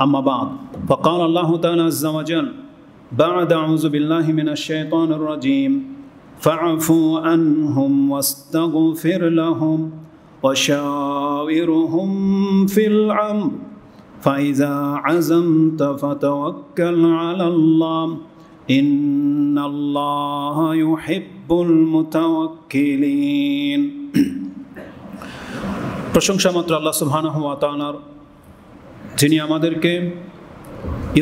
أما بعد فقال الله تعالى عز وجل بعد أعوذ بالله من الشيطان الرجيم فاعفوا عنهم واستغفر لهم وشاورهم في الأمر فإذا عزمت فتوكل على الله إن الله يحب المتوكلين প্রশংসা মাত্র আল্লাহ সুবহানাহু ওয়া তাআলার যিনি আমাদেরকে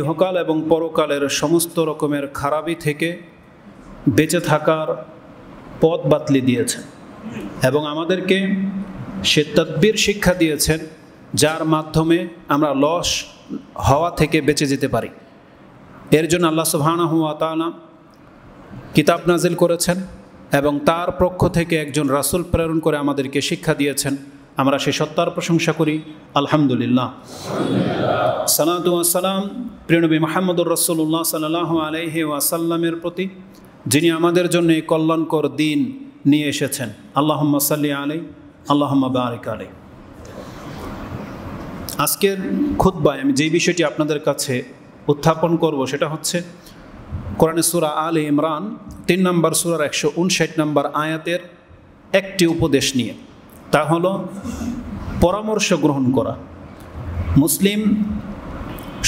ইহকাল এবং পরকালের সমস্ত রকমের খারাপি থেকে বেঁচে থাকার পথ বাতলি দিয়েছেন এবং আমাদেরকে সে তদ্বির শিক্ষা দিয়েছেন যার মাধ্যমে আমরা লস হওয়া থেকে বেঁচে যেতে পারি এর জন্য আল্লাহ সুহানা হুয়া কিতাব নাজিল করেছেন এবং তার পক্ষ থেকে একজন রাসুল প্রেরণ করে আমাদেরকে শিক্ষা দিয়েছেন আমরা সে সত্তার প্রশংসা করি আলহামদুলিল্লাহ সালাতু আসসালাম প্রিয়নবী মাহমুদুর রসুল্লাহ সাল্লাহ আলহি ওয়াসাল্লামের প্রতি যিনি আমাদের জন্য এই কল্যাণকর দিন নিয়ে এসেছেন আল্লাহম্মা সাল্লি আলাই আল্লাহম্মা বারিক আলাই আজকের খুদ্বায় আমি যে বিষয়টি আপনাদের কাছে উত্থাপন করব সেটা হচ্ছে কোরআনে সুরা আল ইমরান তিন নম্বর সুরার একশো উনষাট নম্বর আয়াতের একটি উপদেশ নিয়ে তা হলো পরামর্শ গ্রহণ করা মুসলিম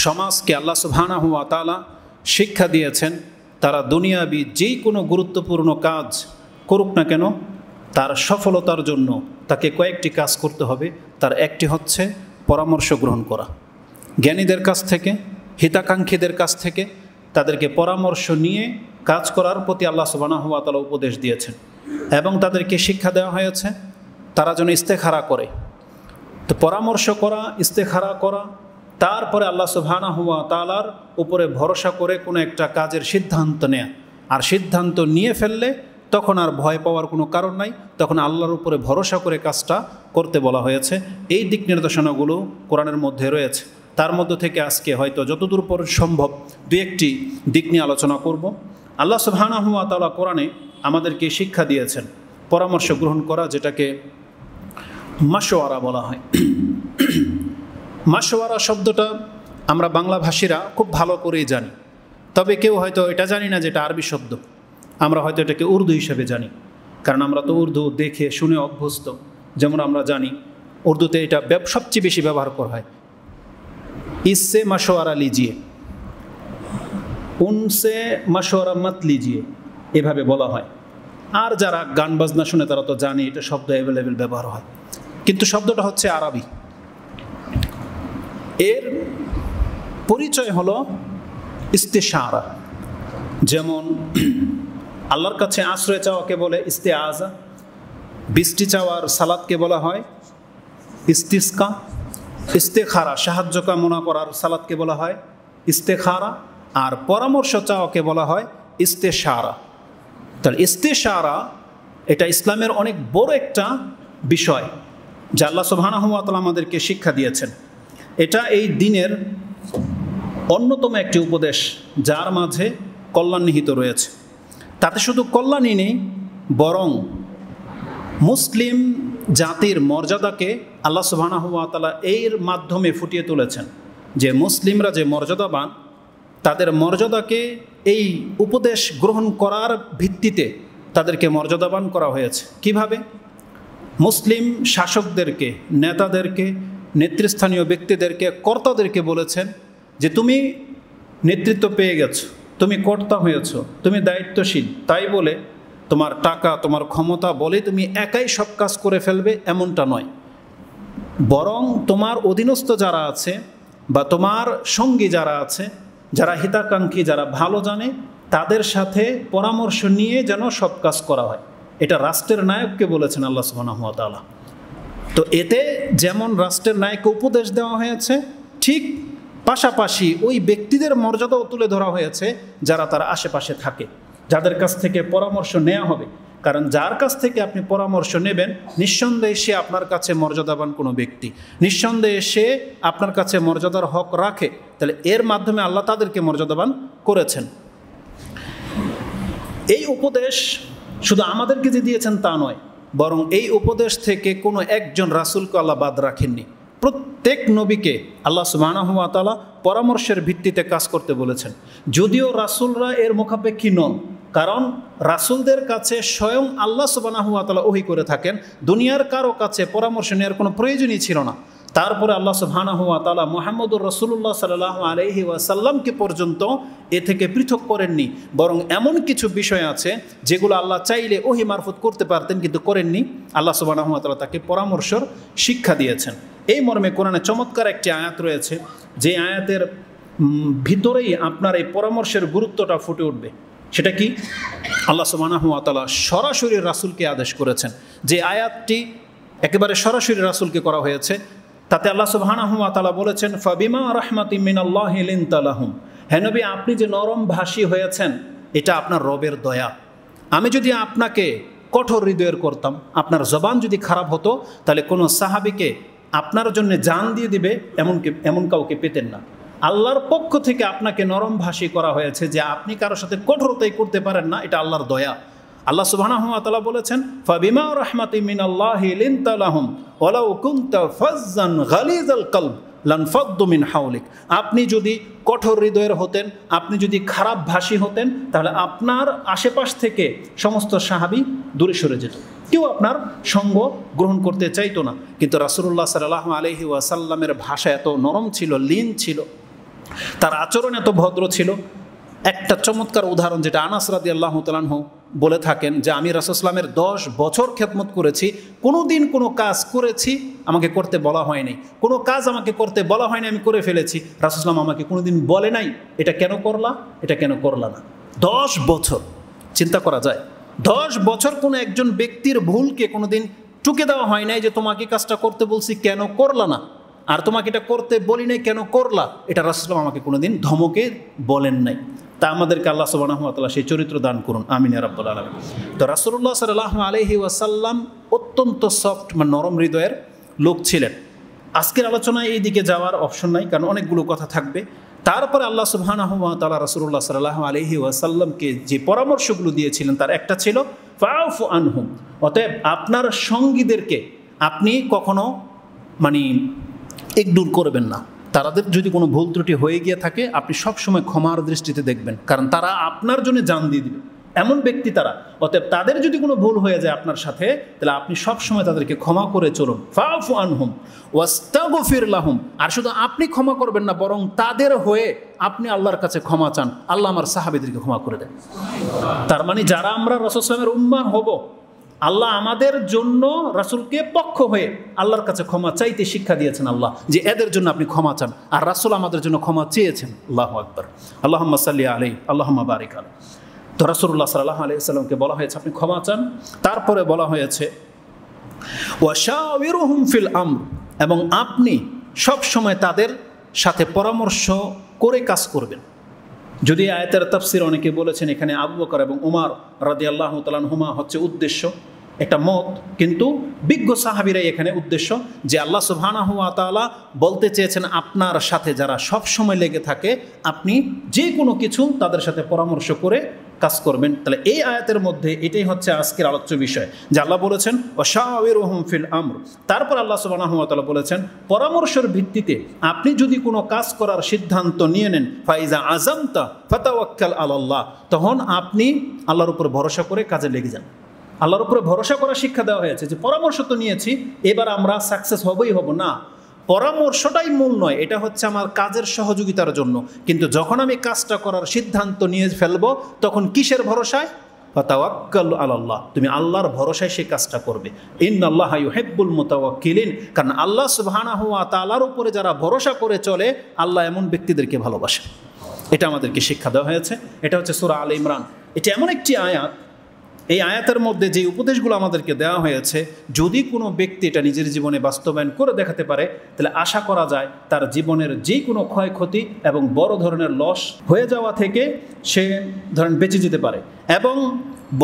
সমাজকে আল্লাহ সুবহানা তালা শিক্ষা দিয়েছেন তারা দুনিয়াবি যেই কোনো গুরুত্বপূর্ণ কাজ করুক না কেন তার সফলতার জন্য তাকে কয়েকটি কাজ করতে হবে তার একটি হচ্ছে পরামর্শ গ্রহণ করা জ্ঞানীদের কাছ থেকে হিতাকাঙ্ক্ষীদের কাছ থেকে তাদেরকে পরামর্শ নিয়ে কাজ করার প্রতি আল্লাহ সুবানা উপদেশ দিয়েছেন এবং তাদেরকে শিক্ষা দেওয়া হয়েছে তারা যেন ইস্তেখারা করে তো পরামর্শ করা ইস্তেখারা করা তারপরে আল্লাহ সুবহানা হুয়া তালার উপরে ভরসা করে কোনো একটা কাজের সিদ্ধান্ত নেয়া আর সিদ্ধান্ত নিয়ে ফেললে তখন আর ভয় পাওয়ার কোনো কারণ নাই তখন আল্লাহর উপরে ভরসা করে কাজটা করতে বলা হয়েছে এই দিক নির্দেশনাগুলো কোরআনের মধ্যে রয়েছে তার মধ্য থেকে আজকে হয়তো যতদূর পর সম্ভব দু একটি দিক নিয়ে আলোচনা করব আল্লাহ সুবহানা হুয়া তালা কোরআনে আমাদেরকে শিক্ষা দিয়েছেন পরামর্শ গ্রহণ করা যেটাকে মাসোয়ারা বলা হয় মাসোয়ারা শব্দটা আমরা বাংলা ভাষীরা খুব ভালো করেই জানি তবে কেউ হয়তো এটা জানি না যে এটা আরবি শব্দ আমরা হয়তো এটাকে উর্দু হিসেবে জানি কারণ আমরা তো উর্দু দেখে শুনে অভ্যস্ত যেমন আমরা জানি উর্দুতে এটা সবচেয়ে বেশি ব্যবহার করা হয় ইসে মাসোয়ারা লিজিয়ে উনসে মাসোয়ারা মত লিজিয়ে এভাবে বলা হয় আর যারা গান বাজনা শুনে তারা তো জানে এটা শব্দ অ্যাভেলেবেল ব্যবহার হয় কিন্তু শব্দটা হচ্ছে আরবি এর পরিচয় হলো ইস্তেশারা যেমন আল্লাহর কাছে আশ্রয় চাওয়াকে বলে ইস্তে আজা বৃষ্টি চাওয়ার সালাদকে বলা হয় ইস্তিস্কা ইস্তেখারা সাহায্য কামনা করার সালাদকে বলা হয় ইস্তেখারা আর পরামর্শ চাওয়াকে বলা হয় ইস্তেশারা তাহলে ইস্তেশারা এটা ইসলামের অনেক বড় একটা বিষয় জাল্লা আল্লাহ আমাদেরকে শিক্ষা দিয়েছেন এটা এই দিনের অন্যতম একটি উপদেশ যার মাঝে কল্যাণ নিহিত রয়েছে তাতে শুধু কল্যাণই নেই বরং মুসলিম জাতির মর্যাদাকে আল্লাহ সুবাহানাহাতালা এর মাধ্যমে ফুটিয়ে তুলেছেন যে মুসলিমরা যে মর্যাদাবান তাদের মর্যাদাকে এই উপদেশ গ্রহণ করার ভিত্তিতে তাদেরকে মর্যাদাবান করা হয়েছে কিভাবে মুসলিম শাসকদেরকে নেতাদেরকে নেতৃস্থানীয় ব্যক্তিদেরকে কর্তাদেরকে বলেছেন যে তুমি নেতৃত্ব পেয়ে গেছো তুমি কর্তা হয়েছ তুমি দায়িত্বশীল তাই বলে তোমার টাকা তোমার ক্ষমতা বলে তুমি একাই সব কাজ করে ফেলবে এমনটা নয় বরং তোমার অধীনস্থ যারা আছে বা তোমার সঙ্গী যারা আছে যারা হিতাকাঙ্ক্ষী যারা ভালো জানে তাদের সাথে পরামর্শ নিয়ে যেন সব কাজ করা হয় এটা রাষ্ট্রের নায়ককে বলেছেন আল্লাহ সুবাহতালা তো এতে যেমন রাষ্ট্রের নায়ককে উপদেশ দেওয়া হয়েছে ঠিক পাশাপাশি ওই ব্যক্তিদের মর্যাদাও তুলে ধরা হয়েছে যারা তার আশেপাশে থাকে যাদের কাছ থেকে পরামর্শ নেওয়া হবে কারণ যার কাছ থেকে আপনি পরামর্শ নেবেন নিঃসন্দেহে সে আপনার কাছে মর্যাদাবান কোনো ব্যক্তি নিঃসন্দেহে সে আপনার কাছে মর্যাদার হক রাখে তাহলে এর মাধ্যমে আল্লাহ তাদেরকে মর্যাদাবান করেছেন এই উপদেশ শুধু আমাদেরকে যে দিয়েছেন তা নয় বরং এই উপদেশ থেকে কোনো একজন রাসুলকে আল্লাহ বাদ রাখেননি প্রত্যেক নবীকে আল্লাহ সুবাহানহমাতালা পরামর্শের ভিত্তিতে কাজ করতে বলেছেন যদিও রাসুলরা এর মুখাপেক্ষী নন কারণ রাসুলদের কাছে স্বয়ং আল্লাহ সুবানাহুয়াতালা ওহি করে থাকেন দুনিয়ার কারো কাছে পরামর্শ নেওয়ার কোনো প্রয়োজনই ছিল না তারপরে আল্লাহ হুয়া তালা মোহাম্মদুর রসুল্লাহ সাল আলহি ওয়াসাল্লামকে পর্যন্ত এ থেকে পৃথক করেননি বরং এমন কিছু বিষয় আছে যেগুলো আল্লাহ চাইলে ওহি মারফত করতে পারতেন কিন্তু করেননি আল্লাহ সুবহানাহুয়া তালা তাকে পরামর্শর শিক্ষা দিয়েছেন এই মর্মে কোরআনে চমৎকার একটি আয়াত রয়েছে যে আয়াতের ভিতরেই আপনার এই পরামর্শের গুরুত্বটা ফুটে উঠবে সেটা কি আল্লাহ তালা সরাসরি রাসুলকে আদেশ করেছেন যে আয়াতটি একেবারে সরাসরি রাসুলকে করা হয়েছে তাতে আল্লাহ সুবাহানাহুয়া তালা বলেছেন ফাবিমা রহমাত ইমিন আল্লাহ তালাহুম হেনবি আপনি যে নরম ভাষী হয়েছেন এটা আপনার রবের দয়া আমি যদি আপনাকে কঠোর হৃদয়ের করতাম আপনার জবান যদি খারাপ হতো তাহলে কোনো সাহাবিকে আপনার জন্য জান দিয়ে দিবে এমনকি এমন কাউকে পেতেন না আল্লাহর পক্ষ থেকে আপনাকে নরম ভাষী করা হয়েছে যে আপনি কারোর সাথে কঠোরতাই করতে পারেন না এটা আল্লাহর দয়া আল্লাহ সুবাহ বলেছেন মিন আল্লাহ আল আপনি যদি কঠোর হৃদয়ের হতেন আপনি যদি খারাপ ভাষী হতেন তাহলে আপনার আশেপাশ থেকে সমস্ত সাহাবি দূরে সরে যেত কেউ আপনার সঙ্গ গ্রহণ করতে চাইতো না কিন্তু রাসুল্লাহ সাল আলহি ওয়াসাল্লামের ভাষা এত নরম ছিল লীন ছিল তার আচরণ এত ভদ্র ছিল একটা চমৎকার উদাহরণ যেটা আনাসরাদি রাদি আল্লাহ তালাহ বলে থাকেন যে আমি রাসুসলামের দশ বছর খেদমত করেছি কোনো দিন কোনো কাজ করেছি আমাকে করতে বলা হয়নি কোনো কাজ আমাকে করতে বলা হয়নি আমি করে ফেলেছি রাসুসলাম আমাকে কোনো দিন বলে নাই এটা কেন করলা এটা কেন করলা না দশ বছর চিন্তা করা যায় দশ বছর কোনো একজন ব্যক্তির ভুলকে কোনো দিন টুকে দেওয়া হয় নাই যে তোমাকে কাজটা করতে বলছি কেন করলা না আর তোমাকে এটা করতে বলি নাই কেন করলা এটা রাসুল আমাকে কোনোদিন ধমকে বলেন নাই তা আমাদেরকে আল্লাহ সুবাহতাল্লাহ সেই চরিত্র দান করুন আমিন রাব্বুল আলম তো রাসুল্লাহ সাল আলহি ওয়াসাল্লাম অত্যন্ত সফট বা নরম হৃদয়ের লোক ছিলেন আজকের আলোচনায় এই দিকে যাওয়ার অপশন নাই কারণ অনেকগুলো কথা থাকবে তারপরে আল্লাহ সুবহানাহু ওয়া তাআলা রাসূলুল্লাহ আলহি ওয়াসাল্লামকে যে পরামর্শগুলো দিয়েছিলেন তার একটা ছিল ফাউফ আনহুম অতএব আপনার সঙ্গীদেরকে আপনি কখনো মানে ইগনোর করবেন না তারাদের যদি কোনো ভুল ত্রুটি হয়ে গিয়ে থাকে আপনি সবসময় ক্ষমার দৃষ্টিতে দেখবেন কারণ তারা আপনার জন্য জান দিয়ে দেবে এমন ব্যক্তি তারা অতএব তাদের যদি কোনো ভুল হয়ে যায় আপনার সাথে তাহলে আপনি সবসময় তাদেরকে ক্ষমা করে চলুন ফাফু আনহুম ওয়াস্তাগফির লাহুম আর শুধু আপনি ক্ষমা করবেন না বরং তাদের হয়ে আপনি আল্লাহর কাছে ক্ষমা চান আল্লাহ আমার সাহাবিদেরকে ক্ষমা করে দেন তার মানে যারা আমরা রসসলামের উম্মা হব আল্লাহ আমাদের জন্য রাসুলকে পক্ষ হয়ে আল্লাহর কাছে ক্ষমা চাইতে শিক্ষা দিয়েছেন আল্লাহ যে এদের জন্য আপনি ক্ষমা চান আর রাসুল আমাদের জন্য ক্ষমা চেয়েছেন আল্লাহ আকবর আল্লাহ সাল্লি আলী আল্লাহ বারিক আল তো রাসুল্লাহ সাল্লাহ সাল্লামকে বলা হয়েছে আপনি ক্ষমা চান তারপরে বলা হয়েছে ফিল আম এবং আপনি সব সময় তাদের সাথে পরামর্শ করে কাজ করবেন যদি আয়তের তাফসির অনেকে বলেছেন এখানে আবু বকর এবং উমার রাজি আল্লাহ হুমা হচ্ছে উদ্দেশ্য একটা মত কিন্তু বিজ্ঞ সাহাবিরাই এখানে উদ্দেশ্য যে আল্লাহ হুয়া তালা বলতে চেয়েছেন আপনার সাথে যারা সব সময় লেগে থাকে আপনি যে কোনো কিছু তাদের সাথে পরামর্শ করে কাজ করবেন তাহলে এই আয়াতের মধ্যে এটাই হচ্ছে আজকের আলোচ্য বিষয় যে আল্লাহ বলেছেন ওশাওয়ের ওহম ফিল আমর তারপর আল্লাহ সুবাহতালা বলেছেন পরামর্শের ভিত্তিতে আপনি যদি কোনো কাজ করার সিদ্ধান্ত নিয়ে নেন ফাইজা আজামতা ফতাওয়াক্কাল আল্লাহ তখন আপনি আল্লাহর উপর ভরসা করে কাজে লেগে যান আল্লাহর উপরে ভরসা করা শিক্ষা দেওয়া হয়েছে যে পরামর্শ তো নিয়েছি এবার আমরা সাকসেস হবই হব না পরামর্শটাই মূল নয় এটা হচ্ছে আমার কাজের সহযোগিতার জন্য কিন্তু যখন আমি কাজটা করার সিদ্ধান্ত নিয়ে ফেলবো তখন কিসের ভরসায় ফতাওয়াক্কাল আল্লাহ তুমি আল্লাহর ভরসায় সে কাজটা করবে ইন আল্লাহ ইউহেব্বুল মোতাওয়াক্কিলিন কারণ আল্লাহ সুবাহানা হুয়া তালার উপরে যারা ভরসা করে চলে আল্লাহ এমন ব্যক্তিদেরকে ভালোবাসে এটা আমাদেরকে শিক্ষা দেওয়া হয়েছে এটা হচ্ছে সুরা আল ইমরান এটা এমন একটি আয়াত এই আয়াতের মধ্যে যে উপদেশগুলো আমাদেরকে দেওয়া হয়েছে যদি কোনো ব্যক্তি এটা নিজের জীবনে বাস্তবায়ন করে দেখাতে পারে তাহলে আশা করা যায় তার জীবনের যে কোনো ক্ষয়ক্ষতি এবং বড় ধরনের লস হয়ে যাওয়া থেকে সে ধরেন বেঁচে যেতে পারে এবং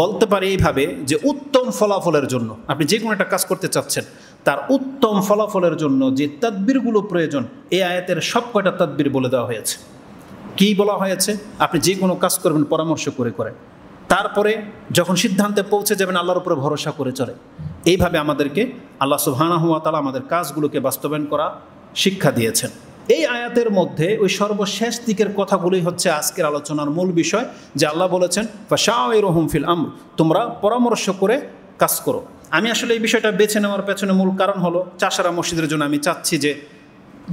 বলতে পারে এইভাবে যে উত্তম ফলাফলের জন্য আপনি যে কোনো একটা কাজ করতে চাচ্ছেন তার উত্তম ফলাফলের জন্য যে তাদবিরগুলো প্রয়োজন এই আয়াতের সব কয়টা তাদবির বলে দেওয়া হয়েছে কি বলা হয়েছে আপনি যে কোনো কাজ করবেন পরামর্শ করে করেন তারপরে যখন সিদ্ধান্তে পৌঁছে যাবেন আল্লাহর উপরে ভরসা করে চলে এইভাবে আমাদেরকে আল্লাহ সুহানা হুয়া তালা আমাদের কাজগুলোকে বাস্তবায়ন করা শিক্ষা দিয়েছেন এই আয়াতের মধ্যে ওই সর্বশেষ দিকের কথাগুলোই হচ্ছে আজকের আলোচনার মূল বিষয় যে আল্লাহ বলেছেন ফাশাওয়াই রহম ফিল আম তোমরা পরামর্শ করে কাজ করো আমি আসলে এই বিষয়টা বেছে নেওয়ার পেছনে মূল কারণ হলো চাষারা মসজিদের জন্য আমি চাচ্ছি যে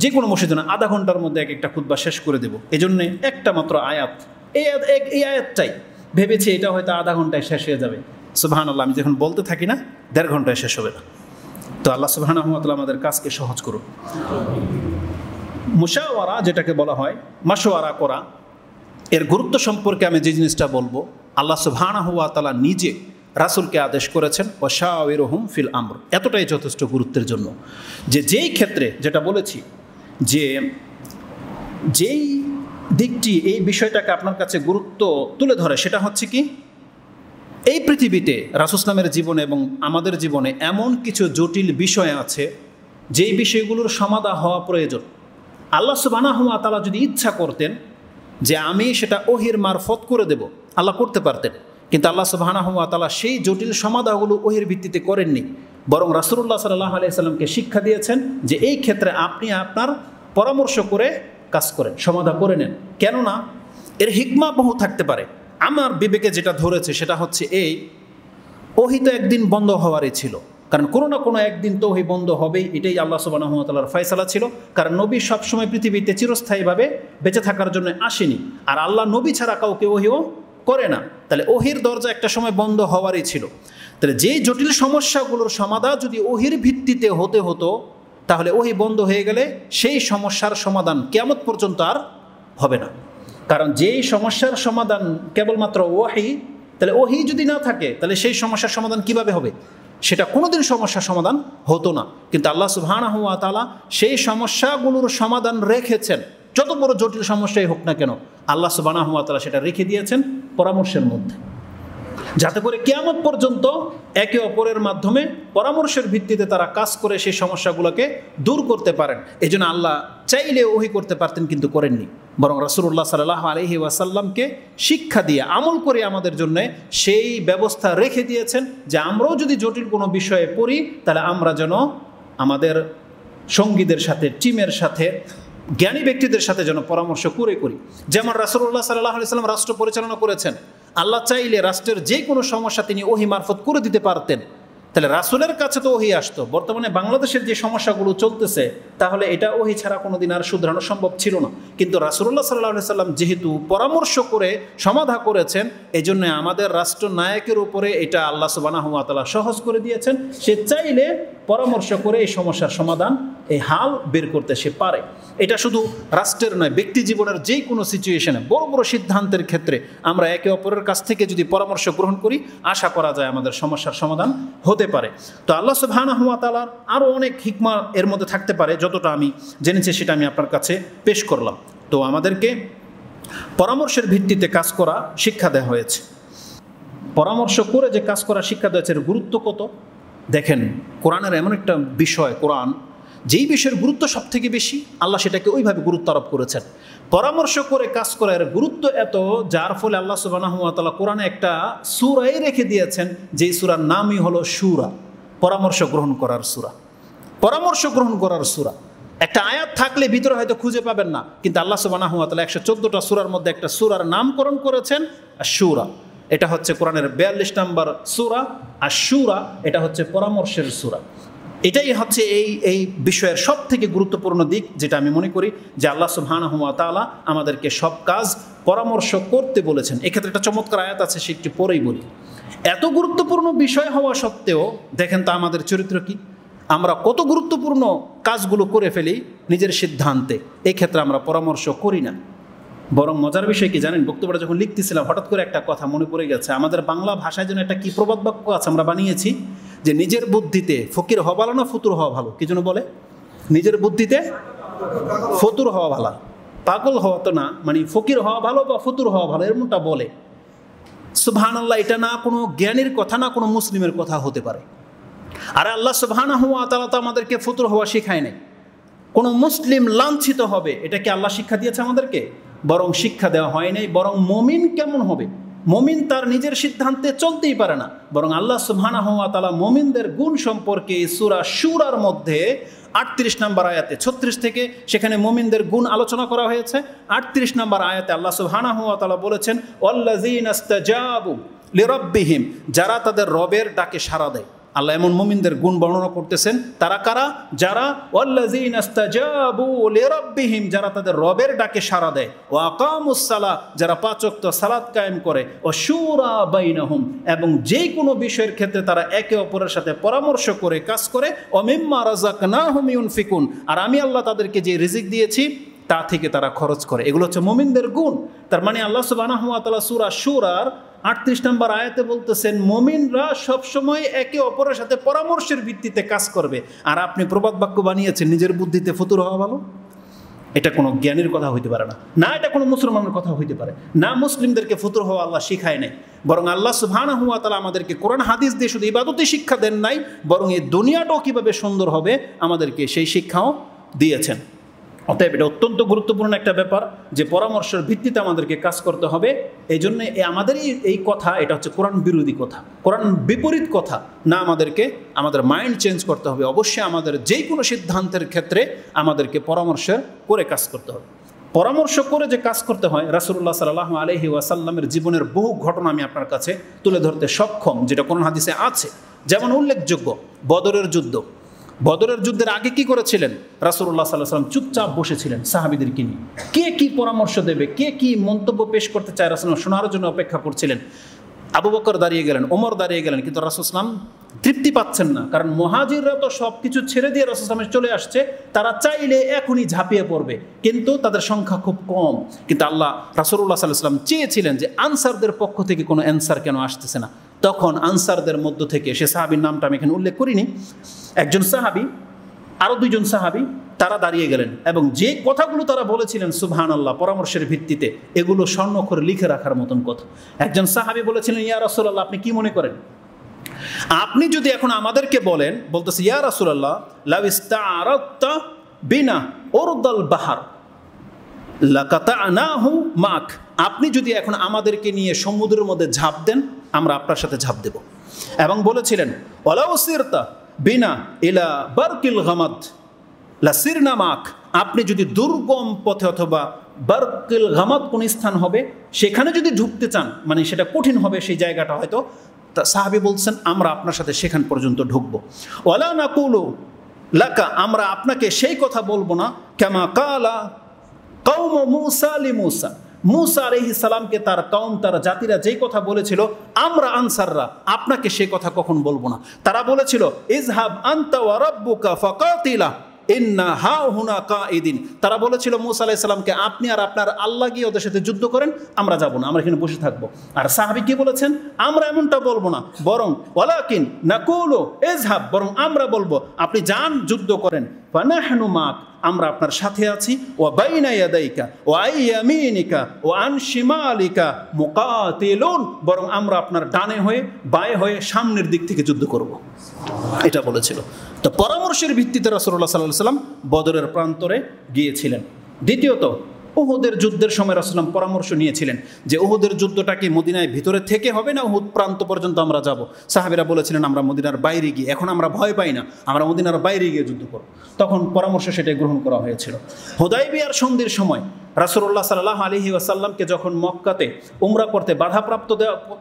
যে কোনো মসজিদে না আধা ঘন্টার মধ্যে এক একটা খুদ্া শেষ করে দেব এই জন্যে একটা মাত্র আয়াত এই এই আয়াতটাই ভেবেছি এটা হয়তো আধা ঘন্টায় শেষ হয়ে যাবে সুবাহান আল্লাহ আমি যখন বলতে থাকি না দেড় ঘন্টায় শেষ হবে না তো আল্লাহ সুবাহান আহমতুল্লাহ আমাদের কাজকে সহজ করুন মুশাওয়ারা যেটাকে বলা হয় মাসোয়ারা করা এর গুরুত্ব সম্পর্কে আমি যে জিনিসটা বলবো আল্লাহ সুবহানা হুয়া তালা নিজে রাসুলকে আদেশ করেছেন ওশাওয়ের রহম ফিল আমর এতটাই যথেষ্ট গুরুত্বের জন্য যে যেই ক্ষেত্রে যেটা বলেছি যে যেই দিকটি এই বিষয়টাকে আপনার কাছে গুরুত্ব তুলে ধরে সেটা হচ্ছে কি এই পৃথিবীতে রাসুসলামের জীবনে এবং আমাদের জীবনে এমন কিছু জটিল বিষয় আছে যেই বিষয়গুলোর সমাধা হওয়া প্রয়োজন আল্লাহ সুবানাহুয়া তালা যদি ইচ্ছা করতেন যে আমি সেটা ওহির মারফত করে দেব আল্লাহ করতে পারতেন কিন্তু আল্লাহ সুবাহানাহুয়া তালা সেই জটিল সমাধাগুলো ওহির ভিত্তিতে করেননি বরং রাসুল্লাহ সাল্লাহ আলিয়া সাল্লামকে শিক্ষা দিয়েছেন যে এই ক্ষেত্রে আপনি আপনার পরামর্শ করে কাজ করেন সমাধা করে নেন কেননা এর হিকমা বহু থাকতে পারে আমার বিবেকে যেটা ধরেছে সেটা হচ্ছে এই ওহি তো একদিন বন্ধ হওয়ারই ছিল কারণ কোনো না কোনো একদিন তো ওহি বন্ধ হবেই এটাই আল্লাহ সুবাহতালার ফয়সালা ছিল কারণ নবী সবসময় পৃথিবীতে চিরস্থায়ীভাবে বেঁচে থাকার জন্য আসেনি আর আল্লাহ নবী ছাড়া কাউকে ওহিও করে না তাহলে ওহির দরজা একটা সময় বন্ধ হওয়ারই ছিল তাহলে যেই জটিল সমস্যাগুলোর সমাধা যদি ওহির ভিত্তিতে হতে হতো তাহলে ওহি বন্ধ হয়ে গেলে সেই সমস্যার সমাধান কেমন পর্যন্ত আর হবে না কারণ যেই সমস্যার সমাধান কেবলমাত্র ওয়াহি তাহলে ওহি যদি না থাকে তাহলে সেই সমস্যার সমাধান কিভাবে হবে সেটা কোনোদিন সমস্যার সমাধান হতো না কিন্তু আল্লাহ সুহানা হুয়া তালা সেই সমস্যাগুলোর সমাধান রেখেছেন যত বড় জটিল সমস্যাই হোক না কেন আল্লাহ সুবানা হুয়া তালা সেটা রেখে দিয়েছেন পরামর্শের মধ্যে যাতে করে কেয়ামত পর্যন্ত একে অপরের মাধ্যমে পরামর্শের ভিত্তিতে তারা কাজ করে সেই সমস্যাগুলোকে দূর করতে পারেন এই জন্য আল্লাহ চাইলে ওহি করতে পারতেন কিন্তু করেননি বরং রাসুল্লাহ সাল্লাহ আলহি ওয়াসাল্লামকে শিক্ষা দিয়ে আমল করে আমাদের জন্য সেই ব্যবস্থা রেখে দিয়েছেন যে আমরাও যদি জটিল কোনো বিষয়ে পড়ি তাহলে আমরা যেন আমাদের সঙ্গীদের সাথে টিমের সাথে জ্ঞানী ব্যক্তিদের সাথে যেন পরামর্শ করে করি যেমন রাসুল্লাহ সাল্লাহ আলি সাল্লাম রাষ্ট্র পরিচালনা করেছেন আল্লাহ চাইলে রাষ্ট্রের যে কোনো সমস্যা তিনি ওহি মারফত করে দিতে পারতেন তাহলে রাসুলের কাছে তো ওহি আসতো বর্তমানে বাংলাদেশের যে সমস্যাগুলো চলতেছে তাহলে এটা ওহি ছাড়া কোনো দিন আর শুধরানো সম্ভব ছিল না কিন্তু রাসুল্লাহ সাল্লাহ সাল্লাম যেহেতু পরামর্শ করে সমাধা করেছেন এই জন্য আমাদের রাষ্ট্রনায়কের উপরে এটা আল্লাহ সুবানাহতালা সহজ করে দিয়েছেন সে চাইলে পরামর্শ করে এই সমস্যার সমাধান এই হাল বের করতে সে পারে এটা শুধু রাষ্ট্রের নয় ব্যক্তি জীবনের যে কোনো সিচুয়েশনে বড় বড় সিদ্ধান্তের ক্ষেত্রে আমরা একে অপরের কাছ থেকে যদি পরামর্শ গ্রহণ করি আশা করা যায় আমাদের সমস্যার সমাধান হতে পারে তো আল্লাহ সুবাহানা হুয়া তালার আরও অনেক হিকমা এর মধ্যে থাকতে পারে যতটা আমি জেনেছি সেটা আমি আপনার কাছে পেশ করলাম তো আমাদেরকে পরামর্শের ভিত্তিতে কাজ করা শিক্ষা দেওয়া হয়েছে পরামর্শ করে যে কাজ করা শিক্ষা দেওয়া হয়েছে এর গুরুত্ব কত দেখেন কোরআনের এমন একটা বিষয় কোরআন যেই বিষয়ের গুরুত্ব সব থেকে বেশি আল্লাহ সেটাকে ওইভাবে গুরুত্ব আরোপ করেছেন পরামর্শ করে কাজ করার গুরুত্ব এত যার ফলে আল্লাহ সুবানাহতালা কোরআনে একটা সুরাই রেখে দিয়েছেন যেই সুরার নামই হলো সুরা পরামর্শ গ্রহণ করার সুরা পরামর্শ গ্রহণ করার সুরা একটা আয়াত থাকলে ভিতরে হয়তো খুঁজে পাবেন না কিন্তু আল্লাহ সুবানাহতালা একশো চোদ্দোটা সুরার মধ্যে একটা সুরার নামকরণ করেছেন আর সুরা এটা হচ্ছে কোরআনের বিয়াল্লিশ নম্বর সুরা আর সুরা এটা হচ্ছে পরামর্শের সুরা এটাই হচ্ছে এই এই বিষয়ের সব থেকে গুরুত্বপূর্ণ দিক যেটা আমি মনে করি যে আল্লাহ সুহান তালা আমাদেরকে সব কাজ পরামর্শ করতে বলেছেন এক্ষেত্রে একটা চমৎকার আয়াত আছে সেটি পরেই বলি এত গুরুত্বপূর্ণ বিষয় হওয়া সত্ত্বেও দেখেন তা আমাদের চরিত্র কি আমরা কত গুরুত্বপূর্ণ কাজগুলো করে ফেলি নিজের সিদ্ধান্তে এক্ষেত্রে আমরা পরামর্শ করি না বরং মজার বিষয় কি জানেন বক্তব্যটা যখন লিখতেছিলাম হঠাৎ করে একটা কথা মনে পড়ে গেছে আমাদের বাংলা ভাষায় জন্য একটা কি প্রবাদ বাক্য আছে আমরা বানিয়েছি যে নিজের বুদ্ধিতে ফকির হওয়া ভালো না ফতুর হওয়া ভালো কি জন্য বলে নিজের বুদ্ধিতে ফতুর হওয়া ভালো পাগল হওয়া তো না মানে ফকির হওয়া ভালো বা ফতুর হওয়া ভালো এরমটা বলে সুবহান আল্লাহ এটা না কোনো জ্ঞানের কথা না কোনো মুসলিমের কথা হতে পারে আর আল্লাহ সুবহানা হওয়া তারা তো আমাদেরকে ফতুর হওয়া শেখায় নাই কোনো মুসলিম লাঞ্ছিত হবে এটা কি আল্লাহ শিক্ষা দিয়েছে আমাদেরকে বরং শিক্ষা দেওয়া হয় নাই বরং মমিন কেমন হবে মমিন তার নিজের সিদ্ধান্তে চলতেই পারে না বরং আল্লাহ সুবহানা হওয়া তালা মোমিনদের গুণ সম্পর্কে সুরা সুরার মধ্যে আটত্রিশ নম্বর আয়াতে ছত্রিশ থেকে সেখানে মমিনদের গুণ আলোচনা করা হয়েছে আটত্রিশ নম্বর আয়াতে আল্লাহ সুহানা হওয়া তালা বলেছেন অল্লাজিন লিরব্বিহিম যারা তাদের রবের ডাকে সাড়া দেয় আল্লাহ এমন মুমিনদের গুণ বর্ণনা করতেছেন তারা কারা যারা ওল্লাজিনবিহিম যারা তাদের রবের ডাকে সাড়া দেয় ও আকামুসালা যারা পাচক্ত সালাদ কায়েম করে ও সুরা বাইনাহুম এবং যে কোনো বিষয়ের ক্ষেত্রে তারা একে অপরের সাথে পরামর্শ করে কাজ করে অমিম্মা রাজাক না হুমিউন ফিকুন আর আমি আল্লাহ তাদেরকে যে রিজিক দিয়েছি তা থেকে তারা খরচ করে এগুলো হচ্ছে মোমিনদের গুণ তার মানে আল্লাহ সুবাহতালা সুরা সুরার আটত্রিশ নম্বর আয়াতে বলতেছেন মমিনরা সবসময় একে অপরের সাথে পরামর্শের ভিত্তিতে কাজ করবে আর আপনি প্রবাদ বাক্য বানিয়েছেন নিজের বুদ্ধিতে ফতুর হওয়া ভালো এটা কোনো জ্ঞানের কথা হইতে পারে না না এটা কোনো মুসলমানের কথা হইতে পারে না মুসলিমদেরকে ফতুর হওয়া আল্লাহ শিখায় নাই বরং আল্লাহ সুবহানা হুয়া তালা আমাদেরকে কোরআন হাদিস দিয়ে শুধু ইবাদতে শিক্ষা দেন নাই বরং এই দুনিয়াটাও কীভাবে সুন্দর হবে আমাদেরকে সেই শিক্ষাও দিয়েছেন অতএব এটা অত্যন্ত গুরুত্বপূর্ণ একটা ব্যাপার যে পরামর্শের ভিত্তিতে আমাদেরকে কাজ করতে হবে এই জন্য আমাদেরই এই কথা এটা হচ্ছে কোরআন বিরোধী কথা কোরআন বিপরীত কথা না আমাদেরকে আমাদের মাইন্ড চেঞ্জ করতে হবে অবশ্যই আমাদের যে কোনো সিদ্ধান্তের ক্ষেত্রে আমাদেরকে পরামর্শের করে কাজ করতে হবে পরামর্শ করে যে কাজ করতে হয় রাসুল্লাহ সাল্লাহ আলহি ওয়াসাল্লামের জীবনের বহু ঘটনা আমি আপনার কাছে তুলে ধরতে সক্ষম যেটা কোন হাদিসে আছে যেমন উল্লেখযোগ্য বদরের যুদ্ধ বদরের যুদ্ধের আগে কি করেছিলেন রাসুল্লাহ সাল্লাহ সাল্লাম চুপচাপ বসেছিলেন সাহাবিদের কিনে কে কি পরামর্শ দেবে কে কি মন্তব্য পেশ করতে চায় রাসুল শোনার জন্য অপেক্ষা করছিলেন আবু বকর দাঁড়িয়ে গেলেন ওমর দাঁড়িয়ে গেলেন কিন্তু রাসুসলাম তৃপ্তি পাচ্ছেন না কারণ মহাজিররা তো সব কিছু ছেড়ে দিয়ে রাসুসলামে চলে আসছে তারা চাইলে এখনই ঝাঁপিয়ে পড়বে কিন্তু তাদের সংখ্যা খুব কম কিন্তু আল্লাহ রাসুল্লাহ সাল্লাহ সাল্লাম চেয়েছিলেন যে আনসারদের পক্ষ থেকে কোনো অ্যান্সার কেন আসতেছে না তখন আনসারদের মধ্য থেকে সে সাহাবির নামটা আমি এখানে উল্লেখ করিনি একজন সাহাবি আরও দুইজন সাহাবি তারা দাঁড়িয়ে গেলেন এবং যে কথাগুলো তারা বলেছিলেন সুবহান আল্লাহ পরামর্শের ভিত্তিতে এগুলো স্বর্ণ করে লিখে রাখার মতন কথা একজন সাহাবি বলেছিলেন ইয়া রাসুল্লাহ আপনি কি মনে করেন আপনি যদি এখন আমাদেরকে বলেন বলতেছে ইয়া রাসুল্লাহ লাভ ইস্তা বিনা ওরদাল বাহার লাকাতা আনাহু মাখ আপনি যদি এখন আমাদেরকে নিয়ে সমুদ্রের মধ্যে ঝাঁপ দেন আমরা আপনার সাথে ঝাঁপ দেব এবং বলেছিলেন অলাউসিরতা বিনা ইলা বারকিল গামাদ লাসির মাক আপনি যদি দুর্গম পথে অথবা বারকিল গামাদ কোন স্থান হবে সেখানে যদি ঢুকতে চান মানে সেটা কঠিন হবে সেই জায়গাটা হয়তো তা সাহাবি বলছেন আমরা আপনার সাথে সেখান পর্যন্ত ঢুকবো ওলা না কুলু লাকা আমরা আপনাকে সেই কথা বলবো না কেমা কালা কৌম মুসা আলি মুসা মুসা আলহি সালামকে তার কম তার জাতিরা যেই কথা বলেছিল আমরা আনসাররা আপনাকে সে কথা কখন বলবো না তারা বলেছিল ইজহাব আন্তা ফকাতিলা হা কা এদিন তারা বলেছিল মুসা আলাহ আপনি আর আপনার আল্লাহ গিয়ে ওদের সাথে যুদ্ধ করেন আমরা যাব না আমরা এখানে বসে থাকবো আর সাহাবি কি বলেছেন আমরা এমনটা বলবো না বরং ওয়ালাকিন না কৌলো এজহাব বরং আমরা বলবো আপনি যান যুদ্ধ করেন মাক আমরা আপনার সাথে আছি ও বাইনাইয়াদাইকা ও আইয়ামিনিকা ও আনসিমালিকা মুকাতিলুন বরং আমরা আপনার ডানে হয়ে বায়ে হয়ে সামনের দিক থেকে যুদ্ধ করব এটা বলেছিল তো পরামর্শের ভিত্তিতে রাসুল্লাহ সাল্লাহ সাল্লাম বদরের প্রান্তরে গিয়েছিলেন দ্বিতীয়ত ওহদের যুদ্ধের সময় রাসুলাম পরামর্শ নিয়েছিলেন যে ওহদের যুদ্ধটা কি মদিনায় ভিতরে থেকে হবে না ওহুদ প্রান্ত পর্যন্ত আমরা যাব সাহাবিরা বলেছিলেন আমরা মদিনার বাইরে গিয়ে এখন আমরা ভয় পাই না আমরা মদিনার বাইরে গিয়ে যুদ্ধ করব তখন পরামর্শ সেটাই গ্রহণ করা হয়েছিল হোদাইবিয়ার সন্ধির সময় রাসুল্লাহ সাল্লাহ আলহি ওয়াসাল্লামকে যখন মক্কাতে উমরা করতে বাধাপ্রাপ্ত